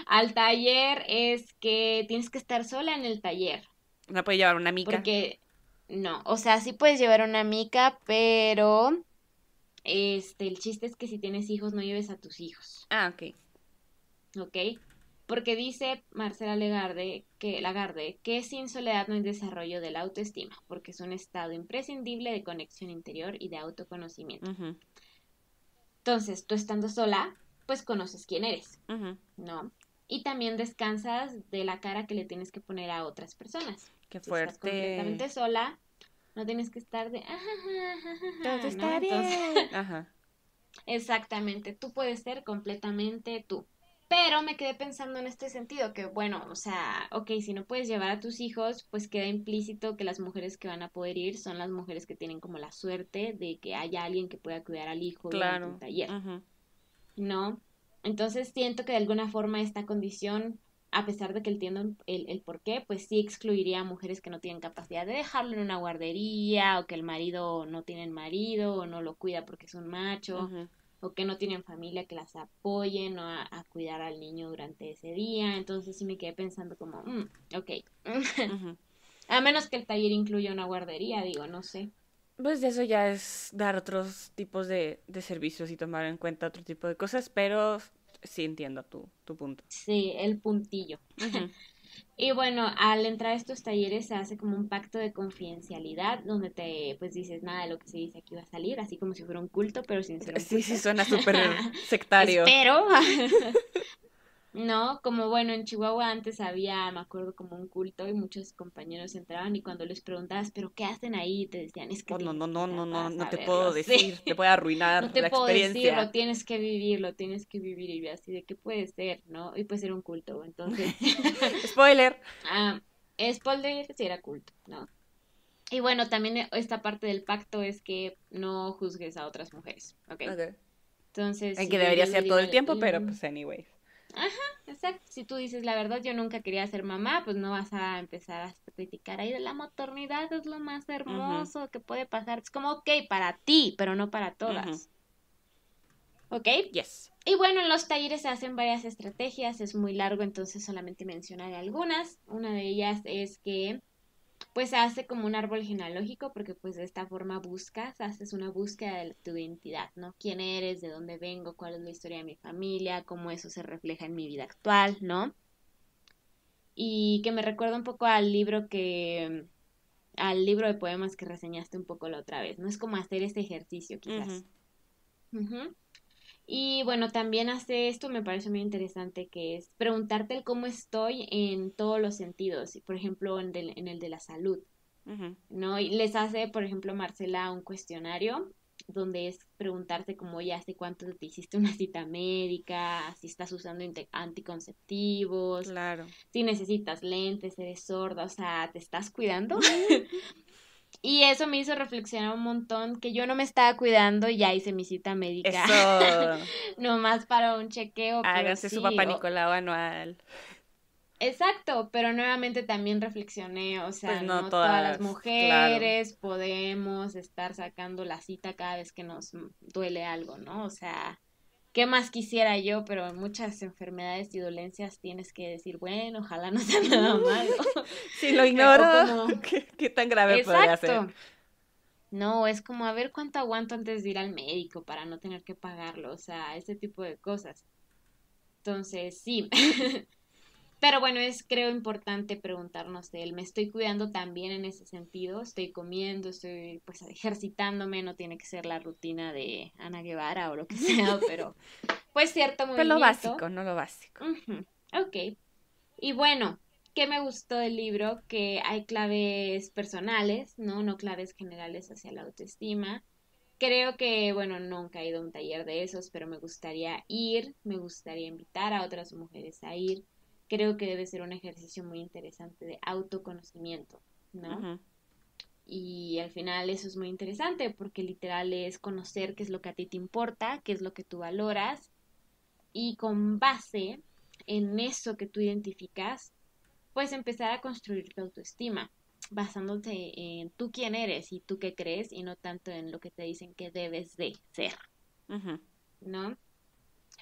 al taller es que tienes que estar sola en el taller. No puedes llevar una mica. Porque, no, o sea, sí puedes llevar una mica, pero este, el chiste es que si tienes hijos no lleves a tus hijos. Ah, ok. Ok porque dice Marcela Legarde que, Lagarde que sin soledad no hay desarrollo de la autoestima, porque es un estado imprescindible de conexión interior y de autoconocimiento. Entonces, tú estando sola, pues conoces quién eres, ¿no? Y también descansas de la cara que le tienes que poner a otras personas. Qué fuerte. Estás completamente sola, no tienes que estar de... Todo Exactamente, tú puedes ser completamente tú. Pero me quedé pensando en este sentido, que bueno, o sea, ok, si no puedes llevar a tus hijos, pues queda implícito que las mujeres que van a poder ir son las mujeres que tienen como la suerte de que haya alguien que pueda cuidar al hijo claro. un taller. ¿No? Entonces siento que de alguna forma esta condición, a pesar de que entiendo el, el por qué, pues sí excluiría a mujeres que no tienen capacidad de dejarlo en una guardería, o que el marido no tiene marido, o no lo cuida porque es un macho o que no tienen familia que las apoyen o a, cuidar al niño durante ese día. Entonces sí me quedé pensando como, mm, ok. A menos que el taller incluya una guardería, digo, no sé. Pues de eso ya es dar otros tipos de, servicios y tomar en cuenta otro tipo de cosas, pero sí entiendo tu, tu punto. Sí, el puntillo. Y bueno, al entrar a estos talleres se hace como un pacto de confidencialidad donde te pues dices nada de lo que se dice aquí va a salir, así como si fuera un culto, pero sin ser Sí, sí, suena súper sectario. Pero ¿no? Como bueno, en Chihuahua antes había, me acuerdo, como un culto y muchos compañeros entraban y cuando les preguntabas, ¿pero qué hacen ahí? Te decían, es que. Oh, no, no, no, no, no, no, no te puedo decir, te puede arruinar no te la puedo experiencia. Decir, lo tienes que vivir, lo tienes que vivir y así de qué puede ser, ¿no? Y puede ser un culto, entonces. spoiler. Ah, spoiler, sí era culto, ¿no? Y bueno, también esta parte del pacto es que no juzgues a otras mujeres, ¿ok? okay. Entonces. En que debería ser todo el tiempo, pero pues, anyway Ajá, exacto. Si tú dices la verdad, yo nunca quería ser mamá, pues no vas a empezar a criticar ahí de la maternidad, es lo más hermoso que puede pasar. Es como, ok, para ti, pero no para todas. ¿Ok? Yes. Y bueno, en los talleres se hacen varias estrategias, es muy largo, entonces solamente mencionaré algunas. Una de ellas es que pues se hace como un árbol genealógico porque pues de esta forma buscas, haces una búsqueda de tu identidad, ¿no? ¿Quién eres? ¿De dónde vengo? ¿Cuál es la historia de mi familia? ¿Cómo eso se refleja en mi vida actual? ¿No? Y que me recuerda un poco al libro que al libro de poemas que reseñaste un poco la otra vez, ¿no? Es como hacer este ejercicio quizás. Y bueno, también hace esto, me parece muy interesante, que es preguntarte el cómo estoy en todos los sentidos, por ejemplo, en, el de la salud. ¿no? Y les hace, por ejemplo, Marcela un cuestionario donde es preguntarte como ya hace cuánto te hiciste una cita médica, si estás usando anticonceptivos, claro. si necesitas lentes, eres sorda, o sea, ¿te estás cuidando? Y eso me hizo reflexionar un montón que yo no me estaba cuidando y ya hice mi cita médica. Nomás para un chequeo. Hágase su papá Nicolau anual. Exacto, pero nuevamente también reflexioné, o sea, pues no, todas, las mujeres podemos estar sacando la cita cada vez que nos duele algo, ¿no? O sea, ¿Qué más quisiera yo? Pero en muchas enfermedades y dolencias tienes que decir, bueno, ojalá no sea nada malo. si lo ignoro, ¿Qué, tan grave podría ser? No, es como a ver cuánto aguanto antes de ir al médico para no tener que pagarlo, o sea, ese tipo de cosas. Entonces, sí, pero bueno, es creo importante preguntarnos de él. ¿Me estoy cuidando también en ese sentido? ¿Estoy comiendo? ¿Estoy pues ejercitándome? No tiene que ser la rutina de Ana Guevara o lo que sea, pero pues cierto pues, movimiento. Pero lo básico, no lo básico. Ok. Y bueno, ¿qué me gustó del libro? Que hay claves personales, ¿no? No claves generales hacia la autoestima. Creo que, bueno, nunca he ido a un taller de esos, pero me gustaría ir, me gustaría invitar a otras mujeres a ir creo que debe ser un ejercicio muy interesante de autoconocimiento, ¿no? Y al final eso es muy interesante porque literal es conocer qué es lo que a ti te importa, qué es lo que tú valoras y con base en eso que tú identificas, puedes empezar a construir tu autoestima basándote en tú quién eres y tú qué crees y no tanto en lo que te dicen que debes de ser, ¿no?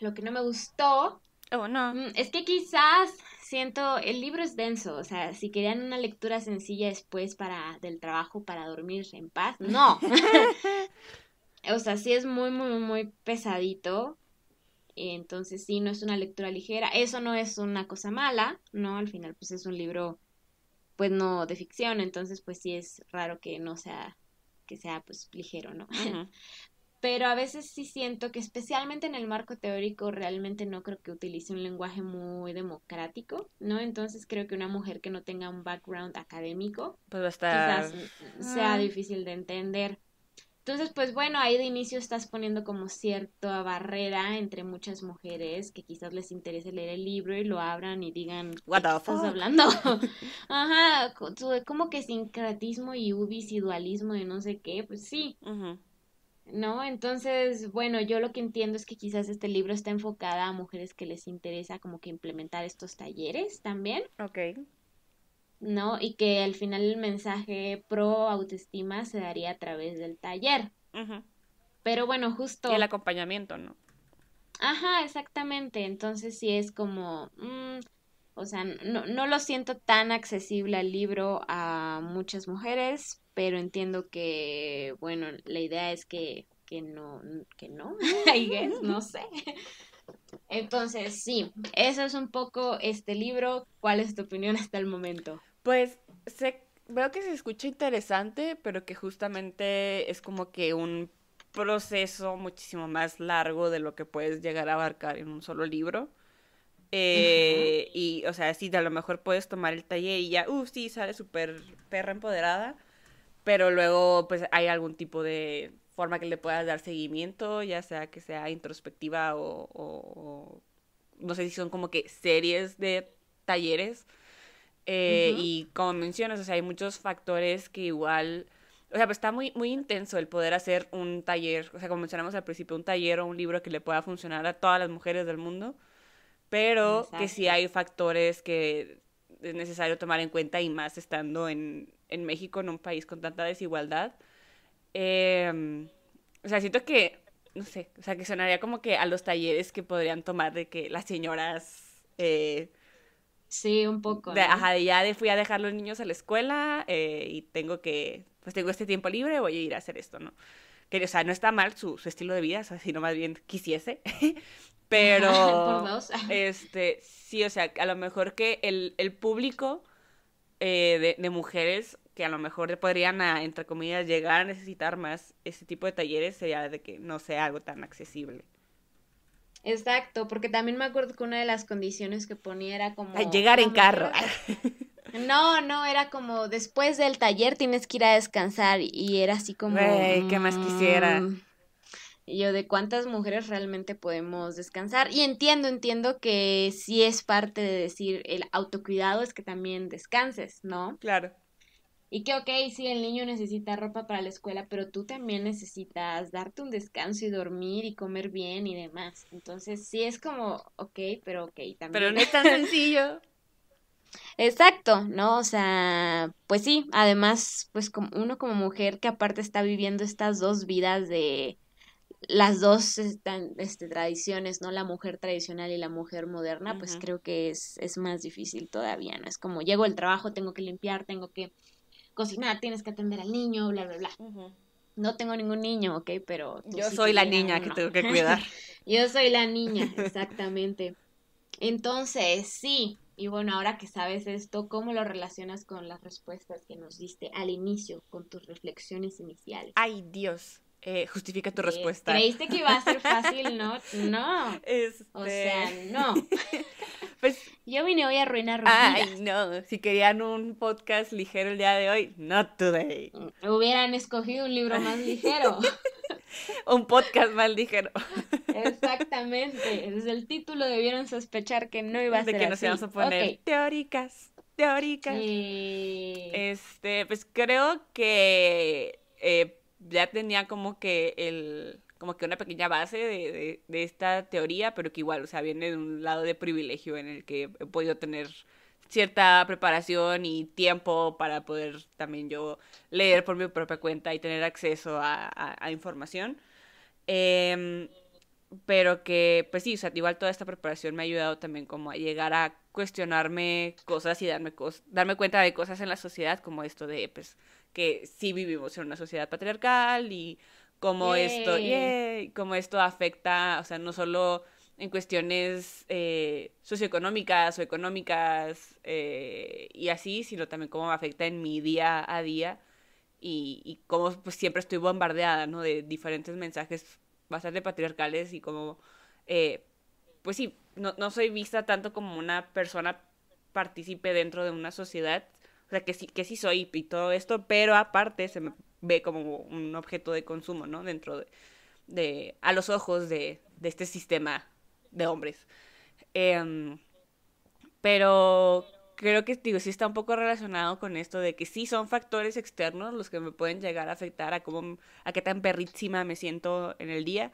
Lo que no me gustó no. Mm, es que quizás siento, el libro es denso, o sea, si querían una lectura sencilla después para del trabajo para dormir en paz, no. o sea, sí es muy, muy, muy pesadito. Entonces sí, no es una lectura ligera. Eso no es una cosa mala, ¿no? Al final, pues es un libro, pues no de ficción, entonces pues sí es raro que no sea, que sea pues ligero, ¿no? pero a veces sí siento que especialmente en el marco teórico realmente no creo que utilice un lenguaje muy democrático, ¿no? Entonces creo que una mujer que no tenga un background académico pues sea mm. difícil de entender. Entonces, pues bueno, ahí de inicio estás poniendo como cierta barrera entre muchas mujeres que quizás les interese leer el libro y lo abran y digan, ¿qué estás hablando? Ajá, como que sincretismo y ubis y y no sé qué, pues sí. ¿no? Entonces, bueno, yo lo que entiendo es que quizás este libro está enfocada a mujeres que les interesa como que implementar estos talleres también. Ok. ¿No? Y que al final el mensaje pro autoestima se daría a través del taller. Ajá. Pero bueno, justo. Y el acompañamiento, ¿no? Ajá, exactamente. Entonces sí es como. Mm, o sea, no, lo siento tan accesible al libro a muchas mujeres, pero entiendo que, bueno, la idea es que, que no, que no, no sé. Entonces, sí, eso es un poco este libro. ¿Cuál es tu opinión hasta el momento? Pues sé, veo que se escucha interesante, pero que justamente es como que un proceso muchísimo más largo de lo que puedes llegar a abarcar en un solo libro. Eh, y, o sea, sí, a lo mejor puedes tomar el taller y ya, uff, uh, sí, sale súper perra empoderada. Pero luego, pues, hay algún tipo de forma que le puedas dar seguimiento, ya sea que sea introspectiva o, no sé si son como que series de talleres. Eh, y como mencionas, o sea, hay muchos factores que igual, o sea, pues está muy, muy intenso el poder hacer un taller, o sea, como mencionamos al principio, un taller o un libro que le pueda funcionar a todas las mujeres del mundo pero que sí hay factores que es necesario tomar en cuenta y más estando en, en México, en un país con tanta desigualdad. Eh, o sea, siento que, no sé, o sea, que sonaría como que a los talleres que podrían tomar de que las señoras... Eh, sí, un poco. ¿no? De, ajá, ya de, fui a dejar los niños a la escuela eh, y tengo que, pues tengo este tiempo libre, voy a ir a hacer esto, ¿no? Que, o sea, no está mal su, su estilo de vida, o sea, sino más bien quisiese, Pero. Este, sí, o sea, a lo mejor que el, el público eh, de, de, mujeres que a lo mejor podrían, ah, entre comillas, llegar a necesitar más ese tipo de talleres sería de que no sea algo tan accesible. Exacto, porque también me acuerdo que una de las condiciones que ponía era como... Llegar en carro. No, no, era como después del taller tienes que ir a descansar y era así como... ¿qué más quisiera? Mm, y yo de cuántas mujeres realmente podemos descansar. Y entiendo, entiendo que sí es parte de decir el autocuidado es que también descanses, ¿no? Claro. Y que, ok, sí, el niño necesita ropa para la escuela, pero tú también necesitas darte un descanso y dormir y comer bien y demás. Entonces, sí es como, ok, pero ok, también. Pero no es tan sencillo. Exacto, ¿no? O sea, pues sí, además, pues como uno como mujer que aparte está viviendo estas dos vidas de las dos este, tradiciones, ¿no? La mujer tradicional y la mujer moderna, pues creo que es, es más difícil todavía, ¿no? Es como llego al trabajo, tengo que limpiar, tengo que cocinar, tienes que atender al niño, bla, bla, bla. No tengo ningún niño, ¿ok? Pero... Yo soy la niña que tengo que cuidar. Yo soy la niña, exactamente. Entonces, sí, y bueno, ahora que sabes esto, ¿cómo lo relacionas con las respuestas que nos diste al inicio, con tus reflexiones iniciales? Ay, Dios. Eh, justifica tu respuesta. Creíste que iba a ser fácil, ¿no? No. Este. O sea, no. Pues Yo vine hoy a arruinar Ay, no. Si querían un podcast ligero el día de hoy, not today. Hubieran escogido un libro más ligero. un podcast más ligero. Exactamente. Desde el título debieron sospechar que no iba a de ser. De que nos íbamos a poner teóricas. Teóricas. Este, pues creo que. Eh, ya tenía como que el como que una pequeña base de, de, de, esta teoría, pero que igual, o sea, viene de un lado de privilegio en el que he podido tener cierta preparación y tiempo para poder también yo leer por mi propia cuenta y tener acceso a, a, información. Eh, pero que, pues sí, o sea, igual toda esta preparación me ha ayudado también como a llegar a cuestionarme cosas y darme, darme cuenta de cosas en la sociedad como esto de, pues, que sí vivimos en una sociedad patriarcal y cómo esto, cómo esto afecta, o sea, no solo en cuestiones eh, socioeconómicas o económicas eh, y así, sino también cómo afecta en mi día a día y, y cómo pues, siempre estoy bombardeada ¿no? de diferentes mensajes bastante patriarcales y cómo, eh, pues sí, no, no soy vista tanto como una persona partícipe dentro de una sociedad, sea, que sí, que sí soy y todo esto, pero aparte se me ve como un objeto de consumo, ¿no? Dentro de, a los ojos de, este sistema de hombres. Em, pero creo que, digo, sí está un poco relacionado con esto de que sí son factores externos los que me pueden llegar a afectar a cómo, a qué tan perrísima me siento en el día,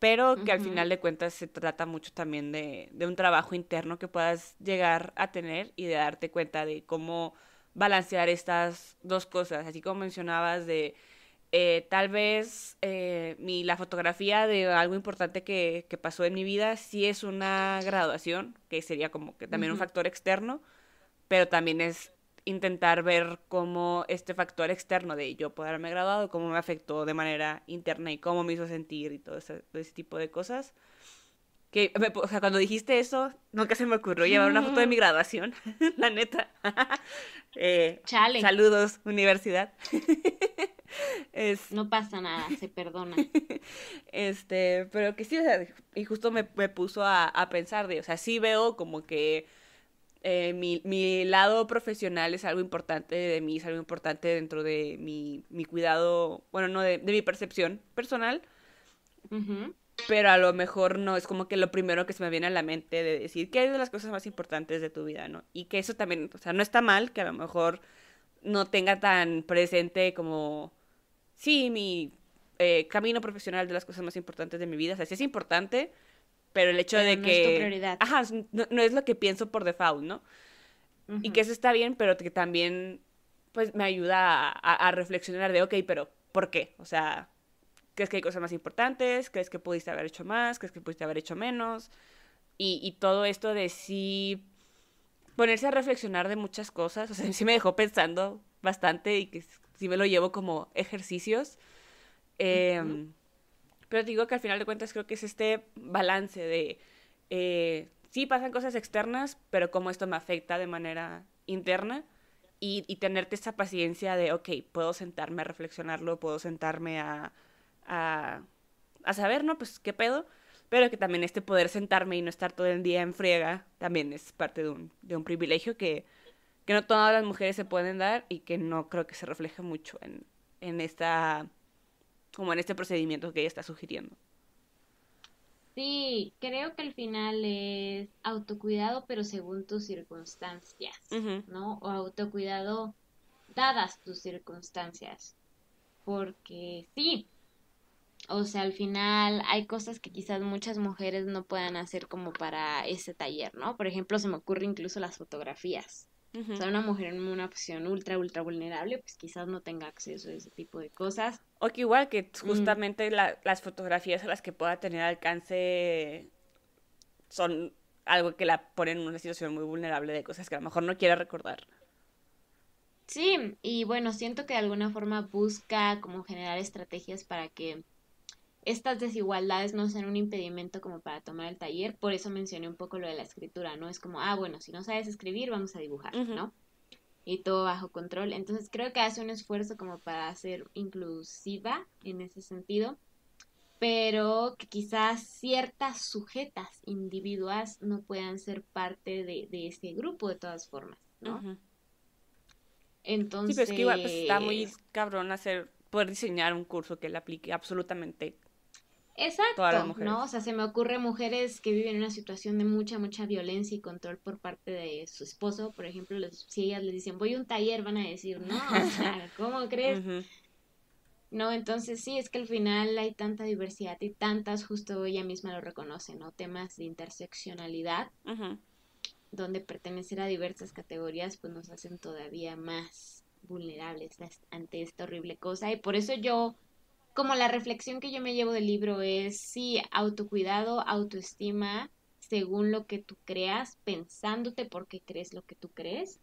pero que al final de cuentas se trata mucho también de un trabajo interno que puedas llegar a tener y de darte cuenta de cómo balancear estas dos cosas, así como mencionabas de eh, tal vez eh, mi, la fotografía de algo importante que, que, pasó en mi vida si es una graduación, que sería como que también un factor externo, pero también es intentar ver cómo este factor externo de yo poder haberme graduado, cómo me afectó de manera interna y cómo me hizo sentir y todo ese, tipo de cosas. Que, o sea, cuando dijiste eso, nunca se me ocurrió llevar una foto de mi graduación, la neta. Eh, Chale. Saludos, universidad. es, no pasa nada, se perdona. Este, pero que sí, o sea, y justo me, me puso a, a, pensar de, o sea, sí veo como que eh, mi, mi, lado profesional es algo importante de mí, es algo importante dentro de mi, mi cuidado, bueno, no, de, de mi percepción personal pero a lo mejor no es como que lo primero que se me viene a la mente de decir qué hay de las cosas más importantes de tu vida, ¿no? Y que eso también, o sea, no está mal que a lo mejor no tenga tan presente como, sí, mi eh, camino profesional de las cosas más importantes de mi vida, o sea, sí es importante, pero el hecho de no que... Es tu prioridad. Ajá, no, es lo que pienso por default, ¿no? Y que eso está bien, pero que también, pues, me ayuda a reflexionar de, ok, pero ¿por qué? O sea, ¿Crees que hay cosas más importantes? ¿Crees que pudiste haber hecho más? ¿Crees que pudiste haber hecho menos? Y, todo esto de sí ponerse a reflexionar de muchas cosas, o sea, sí me dejó pensando bastante y que sí me lo llevo como ejercicios. Em, pero digo que al final de cuentas creo que es este balance de, eh, sí pasan cosas externas, pero cómo esto me afecta de manera interna y, y tenerte esa paciencia de, ok, puedo sentarme a reflexionarlo, puedo sentarme a, a, a saber, ¿no? Pues qué pedo. Pero que también este poder sentarme y no estar todo el día en friega también es parte de un, de un privilegio que, que no todas las mujeres se pueden dar y que no creo que se refleje mucho en, en esta como en este procedimiento que ella está sugiriendo. Sí, creo que al final es autocuidado, pero según tus circunstancias, ¿no? O autocuidado dadas tus circunstancias. Porque sí, o sea, al final hay cosas que quizás muchas mujeres no puedan hacer como para ese taller, ¿no? Por ejemplo, se me ocurre incluso las fotografías. O sea, una mujer en una posición ultra, ultra vulnerable, pues quizás no tenga acceso a ese tipo de cosas. O que igual que mm. justamente las fotografías a las que pueda tener alcance son algo que la ponen en una situación muy vulnerable de cosas que a lo mejor no quiera recordar. Sí, y bueno, siento que de alguna forma busca como generar estrategias para que estas desigualdades no serán un impedimento como para tomar el taller, por eso mencioné un poco lo de la escritura, ¿no? Es como, ah, bueno, si no sabes escribir, vamos a dibujar, ¿no? Y todo bajo control. Entonces creo que hace un esfuerzo como para ser inclusiva en ese sentido, pero que quizás ciertas sujetas individuas no puedan ser parte de, ese este grupo de todas formas, ¿no? Entonces... Sí, pero es que igual pues, está muy cabrón hacer, poder diseñar un curso que le aplique absolutamente Exacto, ¿no? O sea, se me ocurre mujeres que viven en una situación de mucha, mucha violencia y control por parte de su esposo, por ejemplo, si ellas les dicen, voy a un taller, van a decir, no, o sea, ¿cómo crees? No, entonces sí, es que al final hay tanta diversidad y tantas, justo ella misma lo reconoce, ¿no? Temas de interseccionalidad, donde pertenecer a diversas categorías, pues nos hacen todavía más vulnerables ante esta horrible cosa. Y por eso yo como la reflexión que yo me llevo del libro es, sí, autocuidado, autoestima, según lo que tú creas, pensándote porque crees lo que tú crees.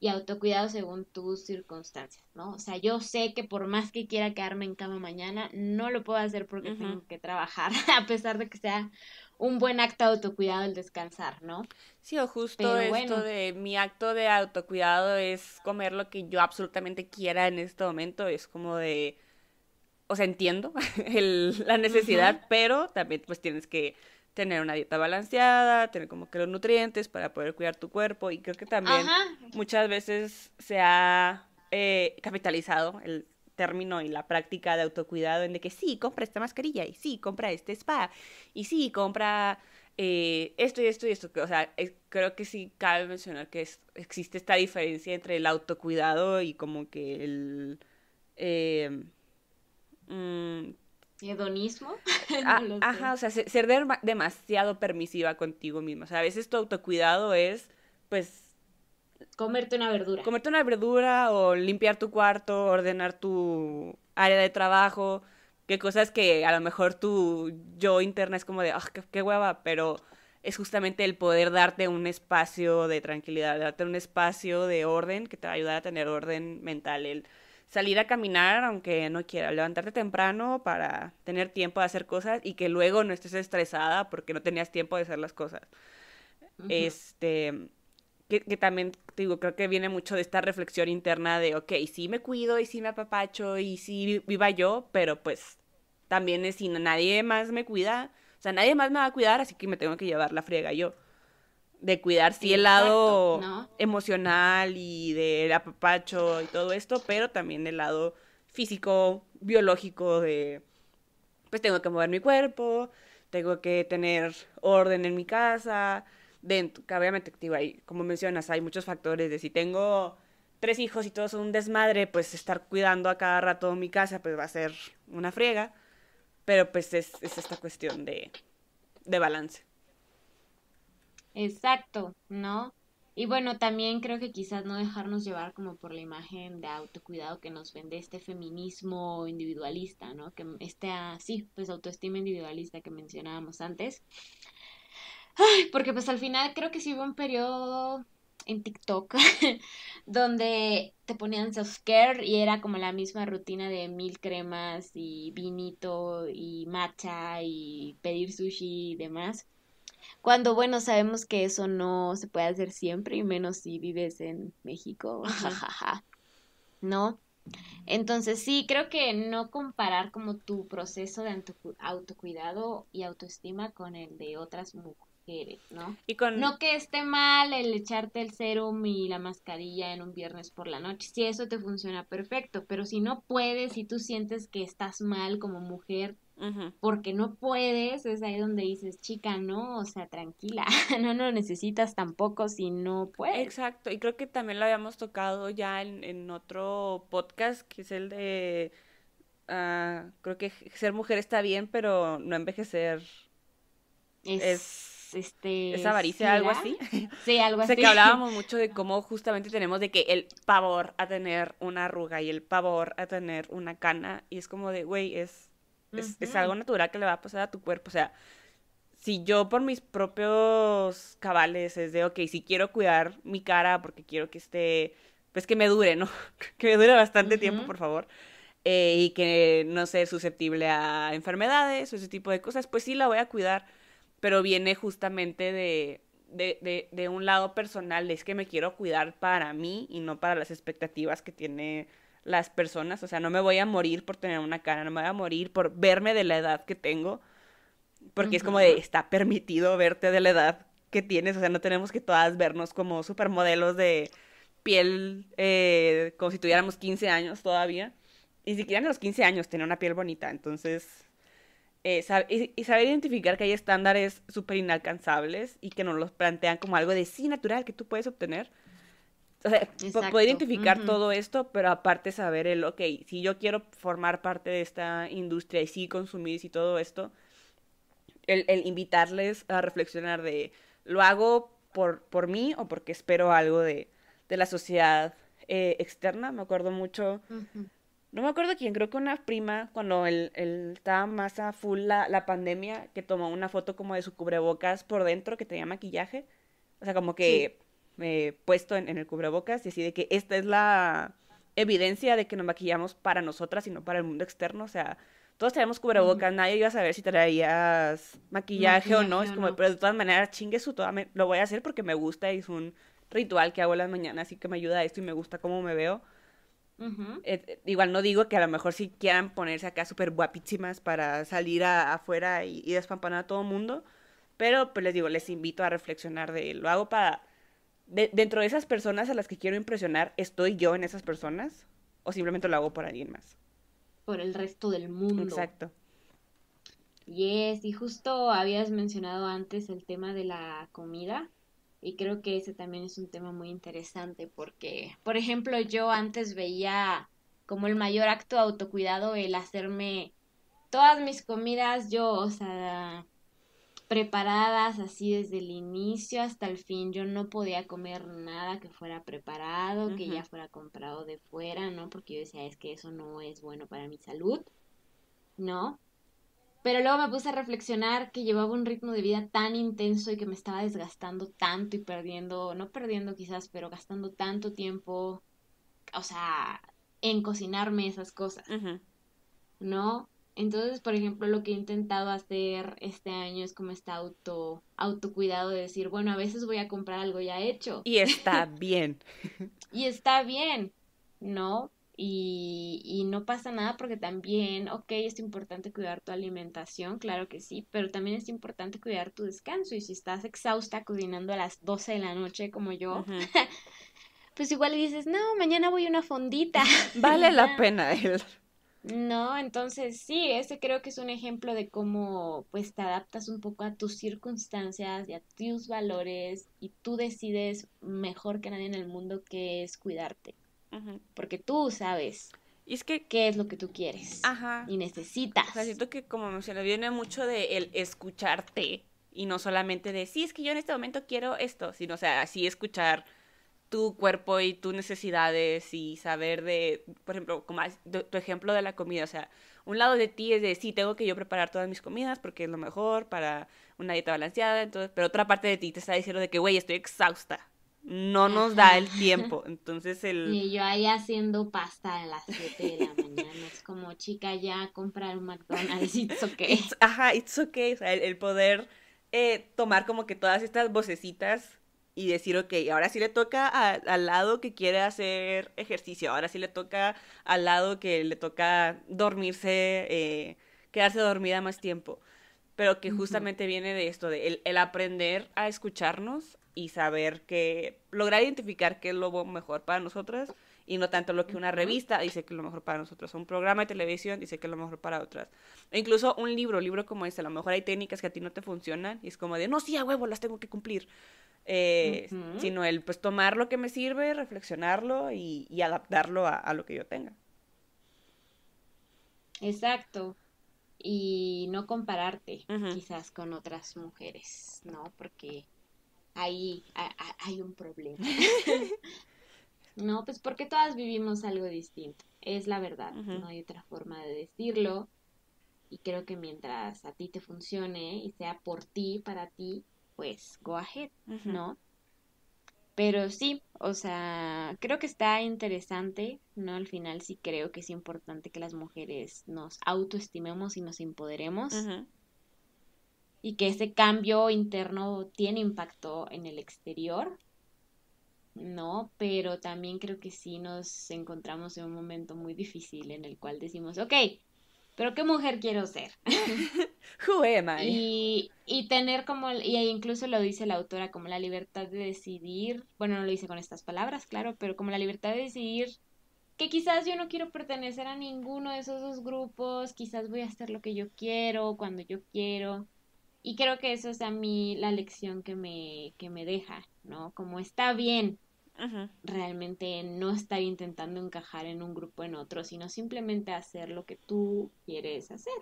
Y autocuidado según tus circunstancias, ¿no? O sea, yo sé que por más que quiera quedarme en cama mañana, no lo puedo hacer porque tengo que trabajar, a pesar de que sea un buen acto de autocuidado el descansar, ¿no? Sí, o justo bueno. de mi acto de autocuidado es comer lo que yo absolutamente quiera en este momento, es como de o sea, entiendo la necesidad, pero también pues tienes que tener una dieta balanceada, tener como que los nutrientes para poder cuidar tu cuerpo y creo que también muchas veces se ha eh, capitalizado el término y la práctica de autocuidado en de que sí, compra esta mascarilla y sí, compra este spa y sí, compra eh, esto y esto y esto. O sea, creo que sí cabe mencionar que existe esta diferencia entre el autocuidado y como que el... Em, Mm, hedonismo. ajá, o sea, ser, demasiado permisiva contigo misma. O sea, a veces tu autocuidado es, pues... Comerte una verdura. Comerte una verdura o limpiar tu cuarto, ordenar tu área de trabajo, que cosas que a lo mejor tu yo interna es como de, ah, qué, hueva, pero es justamente el poder darte un espacio de tranquilidad, darte un espacio de orden que te va a ayudar a tener orden mental, el salir a caminar aunque no quiera, levantarte temprano para tener tiempo de hacer cosas y que luego no estés estresada porque no tenías tiempo de hacer las cosas. Este, que, que, también, digo, creo que viene mucho de esta reflexión interna de, ok, sí me cuido y sí me apapacho y sí viva yo, pero pues también es si nadie más me cuida, o sea, nadie más me va a cuidar, así que me tengo que llevar la friega yo de cuidar sí, el lado emocional y del apapacho y todo esto, pero también el lado físico, biológico de pues tengo que mover mi cuerpo, tengo que tener orden en mi casa, dentro, que obviamente como mencionas, hay muchos factores de si tengo tres hijos y todos son un desmadre, pues estar cuidando a cada rato mi casa, pues va a ser una friega. Pero pues es, esta cuestión de balance. Exacto, ¿no? Y bueno, también creo que quizás no dejarnos llevar como por la imagen de autocuidado que nos vende este feminismo individualista, ¿no? Que este, ah, sí, pues autoestima individualista que mencionábamos antes. Ay, porque pues al final creo que sí hubo un periodo en TikTok donde te ponían self-care y era como la misma rutina de mil cremas y vinito y matcha y pedir sushi y demás. Cuando, bueno, sabemos que eso no se puede hacer siempre y menos si vives en México, ¿no? Entonces sí, creo que no comparar como tu proceso de autocuidado y autoestima con el de otras mujeres, ¿no? Y con... No que esté mal el echarte el serum y la mascarilla en un viernes por la noche, si eso te funciona perfecto, pero si no puedes, y tú sientes que estás mal como mujer, porque no puedes, es ahí donde dices, chica, no, o sea, tranquila, no lo necesitas tampoco si no puedes. Exacto, y creo que también lo habíamos tocado ya en, otro podcast, que es el de, ah, creo que ser mujer está bien, pero no envejecer es... este es avaricia algo así sí algo así o que hablábamos mucho de cómo justamente tenemos de que el pavor a tener una arruga y el pavor a tener una cana y es como de güey es es, algo natural que le va a pasar a tu cuerpo. O sea, si yo por mis propios cabales es de, ok, si quiero cuidar mi cara porque quiero que esté, pues que me dure, ¿no? que me dure bastante tiempo, por favor. Eh, y que no sea susceptible a enfermedades o ese tipo de cosas, pues sí la voy a cuidar. Pero viene justamente de, de, de, de un lado personal, es que me quiero cuidar para mí y no para las expectativas que tiene las personas, o sea, no me voy a morir por tener una cara, no me voy a morir por verme de la edad que tengo, porque es como de, está permitido verte de la edad que tienes, o sea, no tenemos que todas vernos como supermodelos de piel, eh, como si tuviéramos 15 años todavía, ni siquiera en los 15 años tener una piel bonita, entonces, eh, y, y saber identificar que hay estándares súper inalcanzables y que nos los plantean como algo de sí natural que tú puedes obtener, o poder identificar todo esto, pero aparte saber el, ok, si yo quiero formar parte de esta industria y sí consumir y todo esto, el, invitarles a reflexionar de, ¿lo hago por, por mí o porque espero algo de, la sociedad eh, externa? Me acuerdo mucho, no me acuerdo quién, creo que una prima, cuando el, estaba más a full la, pandemia, que tomó una foto como de su cubrebocas por dentro, que tenía maquillaje. O sea, como que... Eh, puesto en, el cubrebocas y así de que esta es la evidencia de que nos maquillamos para nosotras y no para el mundo externo, o sea, todos tenemos cubrebocas, nadie iba a saber si traías maquillaje, o no, es como, pero de todas maneras, chingue lo voy a hacer porque me gusta es un ritual que hago las mañanas y que me ayuda a esto y me gusta cómo me veo. Eh, eh, igual no digo que a lo mejor si sí quieran ponerse acá súper guapísimas para salir afuera y, despampanar a todo mundo, pero pues les digo, les invito a reflexionar de lo hago para dentro de esas personas a las que quiero impresionar, ¿estoy yo en esas personas? ¿O simplemente lo hago por alguien más? Por el resto del mundo. Exacto. Yes, y justo habías mencionado antes el tema de la comida. Y creo que ese también es un tema muy interesante porque, por ejemplo, yo antes veía como el mayor acto de autocuidado el hacerme todas mis comidas yo, o sea, preparadas así desde el inicio hasta el fin. Yo no podía comer nada que fuera preparado, que ya fuera comprado de fuera, ¿no? Porque yo decía, es que eso no es bueno para mi salud, ¿no? Pero luego me puse a reflexionar que llevaba un ritmo de vida tan intenso y que me estaba desgastando tanto y perdiendo, no perdiendo quizás, pero gastando tanto tiempo, o sea, en cocinarme esas cosas, ¿no? Entonces, por ejemplo, lo que he intentado hacer este año es como este auto autocuidado de decir, bueno, a veces voy a comprar algo ya hecho. Y está bien. y está bien, ¿no? Y, no pasa nada porque también, ok, es importante cuidar tu alimentación, claro que sí, pero también es importante cuidar tu descanso y si estás exhausta cocinando a las 12 de la noche como yo, pues igual dices, no, mañana voy a una fondita. Vale la pena el ¿no? Entonces sí, ese creo que es un ejemplo de cómo pues te adaptas un poco a tus circunstancias y a tus valores y tú decides mejor que nadie en el mundo qué es cuidarte. Porque tú sabes es que, qué es lo que tú quieres y necesitas. O sea, siento que como se le viene mucho de el escucharte y no solamente de, sí, es que yo en este momento quiero esto, sino, o sea, así escuchar tu cuerpo y tus necesidades y saber de, por ejemplo, como tu ejemplo de la comida, o sea, un lado de ti es de, sí, tengo que yo preparar todas mis comidas porque es lo mejor para una dieta balanceada, entonces, pero otra parte de ti te está diciendo de que, güey, estoy exhausta, no nos da el tiempo, entonces el... Y yo ahí haciendo pasta a las 7 de la mañana, es como, chica, ya comprar un McDonald's, it's okay. ajá, it's okay, o sea, el, poder eh, tomar como que todas estas vocecitas y decir, ok, ahora sí le toca al lado que quiere hacer ejercicio, ahora sí le toca al lado que le toca dormirse, eh, quedarse dormida más tiempo, pero que justamente viene de esto, de el, el, aprender a escucharnos y saber que, lograr identificar qué es lo mejor para nosotras y no tanto lo que una revista dice que es lo mejor para nosotros, un programa de televisión dice que es lo mejor para otras, e incluso un libro, libro como dice este, a lo mejor hay técnicas que a ti no te funcionan y es como de, no, sí, a huevo, las tengo que cumplir, eh, sino el pues tomar lo que me sirve, reflexionarlo y, adaptarlo a, lo que yo tenga. Exacto y no compararte quizás con otras mujeres, ¿no? Porque ahí hay un problema. ¿no? Pues porque todas vivimos algo distinto, es la verdad, no hay otra forma de decirlo. Y creo que mientras a ti te funcione y sea por ti, para ti, pues go ahead, ¿no? Pero sí, o sea, creo que está interesante, ¿no? Al final sí creo que es importante que las mujeres nos autoestimemos y nos empoderemos. Y que ese cambio interno tiene impacto en el exterior. ¿no? Pero también creo que sí nos encontramos en un momento muy difícil en el cual decimos, ok, pero qué mujer quiero ser. Who am I? Y, y, tener como, y incluso lo dice la autora, como la libertad de decidir, bueno, no lo dice con estas palabras, claro, pero como la libertad de decidir que quizás yo no quiero pertenecer a ninguno de esos dos grupos, quizás voy a hacer lo que yo quiero, cuando yo quiero. Y creo que eso es a mí la lección que me, que me deja, ¿no? Como está bien realmente no estar intentando encajar en un grupo en otro, sino simplemente hacer lo que tú quieres hacer.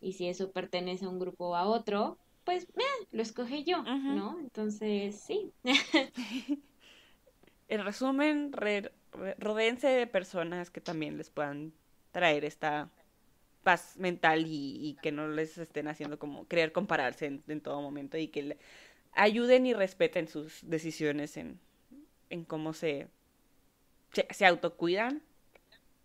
Y si eso pertenece a un grupo o a otro, pues lo escoge yo, ¿no? Entonces, sí. en resumen, rodeense de personas que también les puedan traer esta paz mental y, que no les estén haciendo como creer compararse en, todo momento y que ayuden y respeten sus decisiones en, en cómo se, se, autocuidan,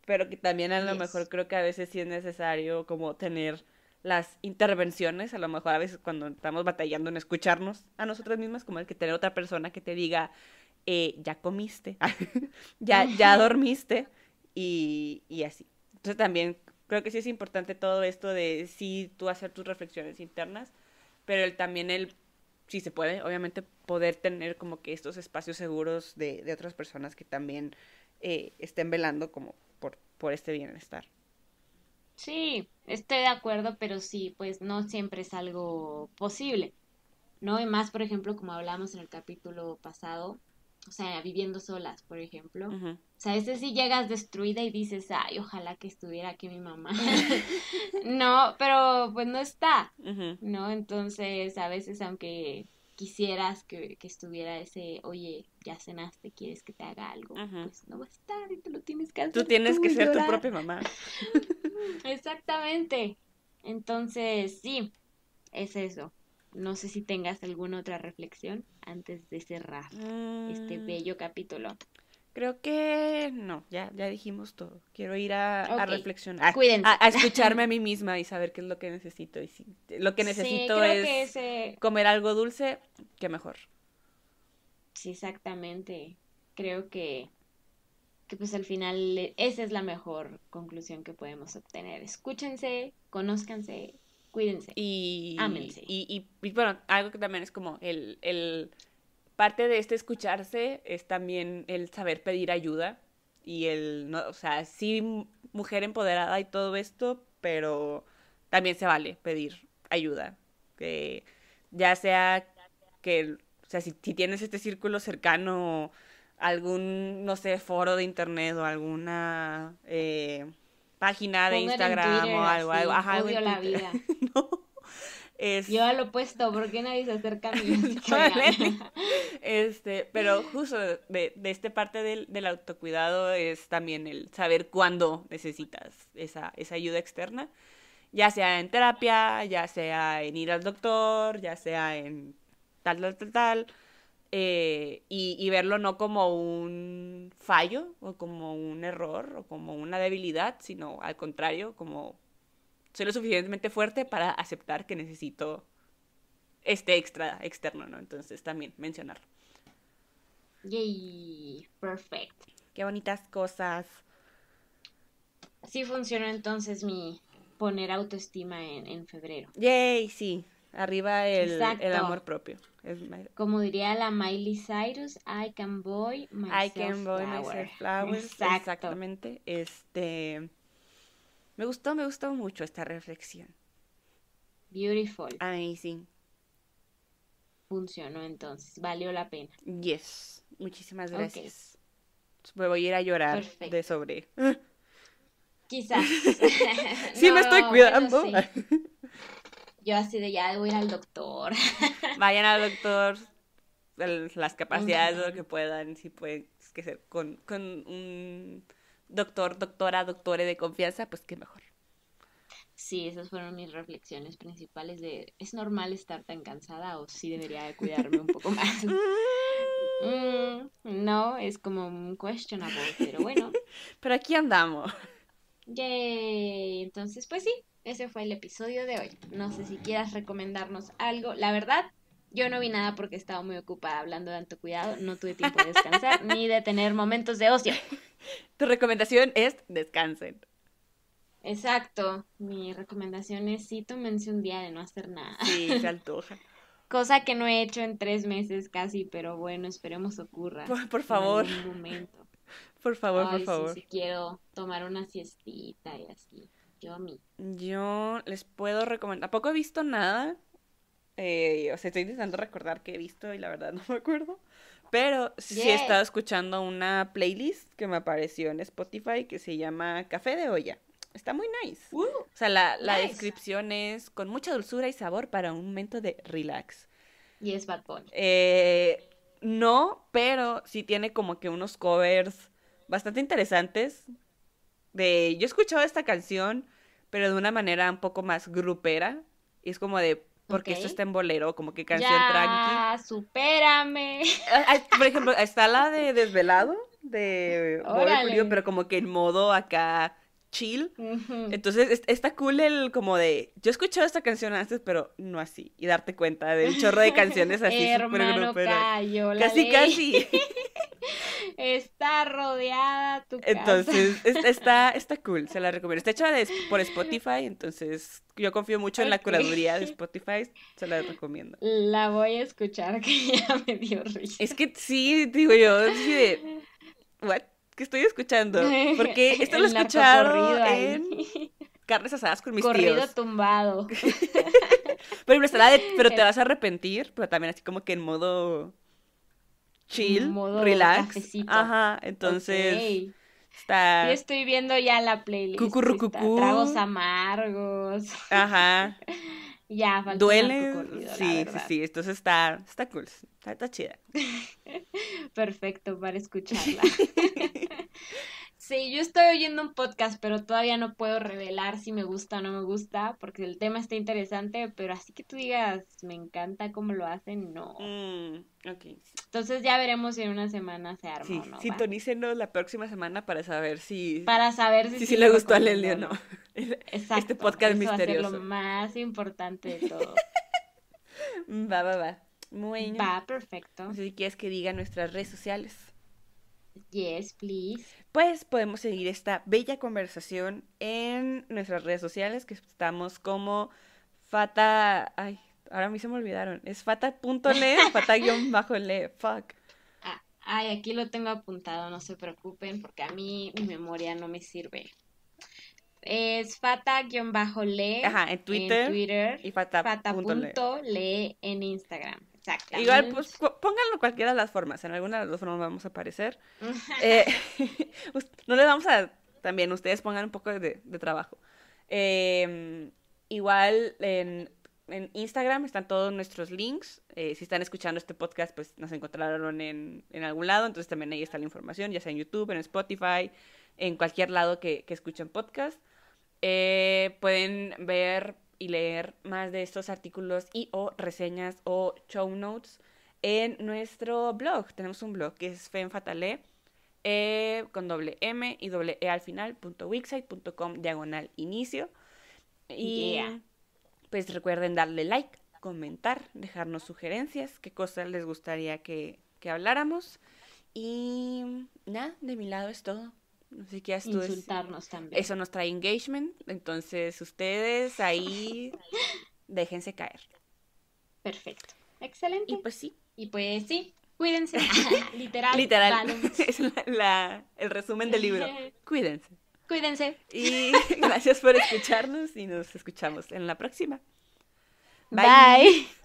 pero que también a lo mejor creo que a veces sí es necesario como tener las intervenciones, a lo mejor a veces cuando estamos batallando en escucharnos a nosotras mismas, como el que tener otra persona que te diga, eh, ya comiste, ya, ya dormiste y, y así. Entonces también creo que sí es importante todo esto de sí tú hacer tus reflexiones internas, pero también el Sí, se puede, obviamente poder tener como que estos espacios seguros de, de otras personas que también eh, estén velando como por, por este bienestar. Sí, estoy de acuerdo, pero sí, pues no siempre es algo posible, ¿no? Y más, por ejemplo, como hablamos en el capítulo pasado, o sea, viviendo solas, por ejemplo. O sea, a veces sí llegas destruida y dices, ay, ojalá que estuviera aquí mi mamá. no, pero pues no está, ¿no? Entonces, a veces aunque quisieras que, estuviera ese, oye, ya cenaste, quieres que te haga algo, pues no va a estar y tú lo tienes que hacer. Tú tienes que ser tu propia mamá. Exactamente. Entonces, sí, es eso no sé si tengas alguna otra reflexión antes de cerrar este mm. bello capítulo. Creo que no, ya, ya dijimos todo. Quiero ir a, reflexionar, a, a, escucharme a mí misma y saber qué es lo que necesito. Y si lo que necesito es comer algo dulce, qué mejor. Sí, exactamente. Creo que, que pues al final e, esa es la mejor conclusión que podemos obtener. Escúchense, conózcanse Cuídense. Y, Y, bueno, algo que también es como el, Parte de este escucharse es también el saber pedir ayuda. Y el. No, o sea, sí, mujer empoderada y todo esto, pero también se vale pedir ayuda. Que ya sea que. O sea, si, tienes este círculo cercano, algún, no sé, foro de internet o alguna. Eh, página de Instagram o algo, algo. Ajá, la vida. Es... Yo opuesto, ¿por qué nadie se acerca a mí? este, pero justo de, esta parte del, del, autocuidado es también el saber cuándo necesitas esa, esa ayuda externa, ya sea en terapia, ya sea en ir al doctor, ya sea en tal, tal, tal, tal. Eh, y, verlo no como un fallo o como un error o como una debilidad, sino al contrario, como soy lo suficientemente fuerte para aceptar que necesito este extra externo, ¿no? Entonces también mencionarlo. Yay, perfecto. Qué bonitas cosas. Sí funcionó entonces mi poner autoestima en, febrero. Yay, sí. Arriba el, el amor propio. Como diría la Miley Cyrus, I can boy myself I can boy flowers. Exactamente. Este, me gustó, me gustó mucho esta reflexión. Beautiful. Amazing. Funcionó entonces, valió la pena. Yes, muchísimas gracias. Me voy a ir a llorar de sobre. Quizás. sí, me estoy cuidando. Yo así de ya voy ir al doctor. Vayan al doctor, las capacidades, lo que puedan, si pueden, que con, un doctor, doctora, doctore de confianza, pues qué mejor. Sí, esas fueron mis reflexiones principales de, ¿es normal estar tan cansada o sí debería cuidarme un poco más? Mm, no, es como un questionable, pero bueno. pero aquí andamos y Entonces, pues sí, ese fue el episodio de hoy. No sé si quieras recomendarnos algo. La verdad, yo no vi nada porque estaba muy ocupada hablando de tanto cuidado. No tuve tiempo de descansar ni de tener momentos de ocio. Tu recomendación es descansen. Exacto. Mi recomendación es sí, tómense un día de no hacer nada. Sí, se altoja Cosa que no he hecho en tres meses casi, pero bueno, esperemos ocurra. Por, favor. Por favor, por favor. Sí, quiero tomar una siestita y así. Yo, a mí. Yo les puedo recomendar. ¿A poco he visto nada. Eh, o sea, estoy intentando recordar qué he visto y la verdad no me acuerdo. Pero sí he estado escuchando una playlist que me apareció en Spotify que se llama Café de Olla. Está muy nice. Uh, o sea, la, descripción es con mucha dulzura y sabor para un momento de relax. Y es Bad boy. Eh, no, pero sí tiene como que unos covers bastante interesantes. De, yo escuchado esta canción, pero de una manera un poco más grupera. Y es como de, porque esto está en bolero, como que canción ya, tranqui. supérame. Ah, por ejemplo, está la de Desvelado, de Boy Julio, pero como que en modo acá chill. Entonces está cool el como de, yo he escuchado esta canción antes, pero no así. Y darte cuenta del chorro de canciones así. casi, casi. está rodeada tu casa. Entonces está, está cool, se la recomiendo. Está hecha por Spotify, entonces yo confío mucho en la curaduría de Spotify, se la recomiendo. La voy a escuchar, que ya me dio risa. Es que sí, digo yo, sí de... ¿What? que estoy escuchando. Porque esto lo he escuchado en carnes asadas con mis corrido tumbado. pero, pero te vas a arrepentir, pero también así como que en modo chill, relax. Ajá, entonces... Está... estoy viendo ya la playlist. Cucurrucucú. Tragos amargos. Ajá. ya, falta Duele. sí, sí, sí. Entonces está, está cool. está chida. Perfecto para escucharla. Sí, yo estoy oyendo un podcast, pero todavía no puedo revelar si me gusta o no me gusta, porque el tema está interesante, pero así que tú digas, me encanta cómo lo hacen, no. Mm, Entonces ya veremos si en una semana se arma sí, o no. Sintonícenos la próxima semana para saber si... Para saber si, si, le gustó a Lelio o no. Este Exacto. Este podcast misterioso. Va lo más importante de todo. va, va, va. Muy bien. Va, perfecto. si quieres que diga nuestras redes sociales. Yes, please. Pues podemos seguir esta bella conversación en nuestras redes sociales, que estamos como Fata. Ay, ahora a mí se me olvidaron. Es Fata.le, Fata-le. Fuck. Ah, ay, aquí lo tengo apuntado, no se preocupen, porque a mí mi memoria no me sirve. Es fata-le. en Twitter. Twitter y fata.le en Instagram. Igual, pues pónganlo cualquiera de las formas, en alguna de las formas vamos a aparecer. Eh, no les vamos a, también ustedes pongan un poco de, trabajo. Em, igual en, Instagram están todos nuestros links. Eh, si están escuchando este podcast, pues nos encontraron en, algún lado, entonces también ahí está la información, ya sea en YouTube, en Spotify, en cualquier lado que, que escuchen podcast. Eh, pueden ver y leer más de estos artículos y o reseñas o show notes en nuestro blog. Tenemos un blog que es fenfatale eh, con doble m y doble e al final punto punto com, diagonal inicio. Y pues recuerden darle like, comentar, dejarnos sugerencias, qué cosas les gustaría que, que habláramos. Y nada, de mi lado es todo. Insultarnos también. Eso nos trae engagement. Entonces, ustedes ahí déjense caer. Perfecto. Excelente. Y pues sí. Y pues sí. Cuídense. Literal. Literal. Es el resumen del libro. Cuídense. Cuídense. Y gracias por escucharnos y nos escuchamos en la próxima. Bye. Bye.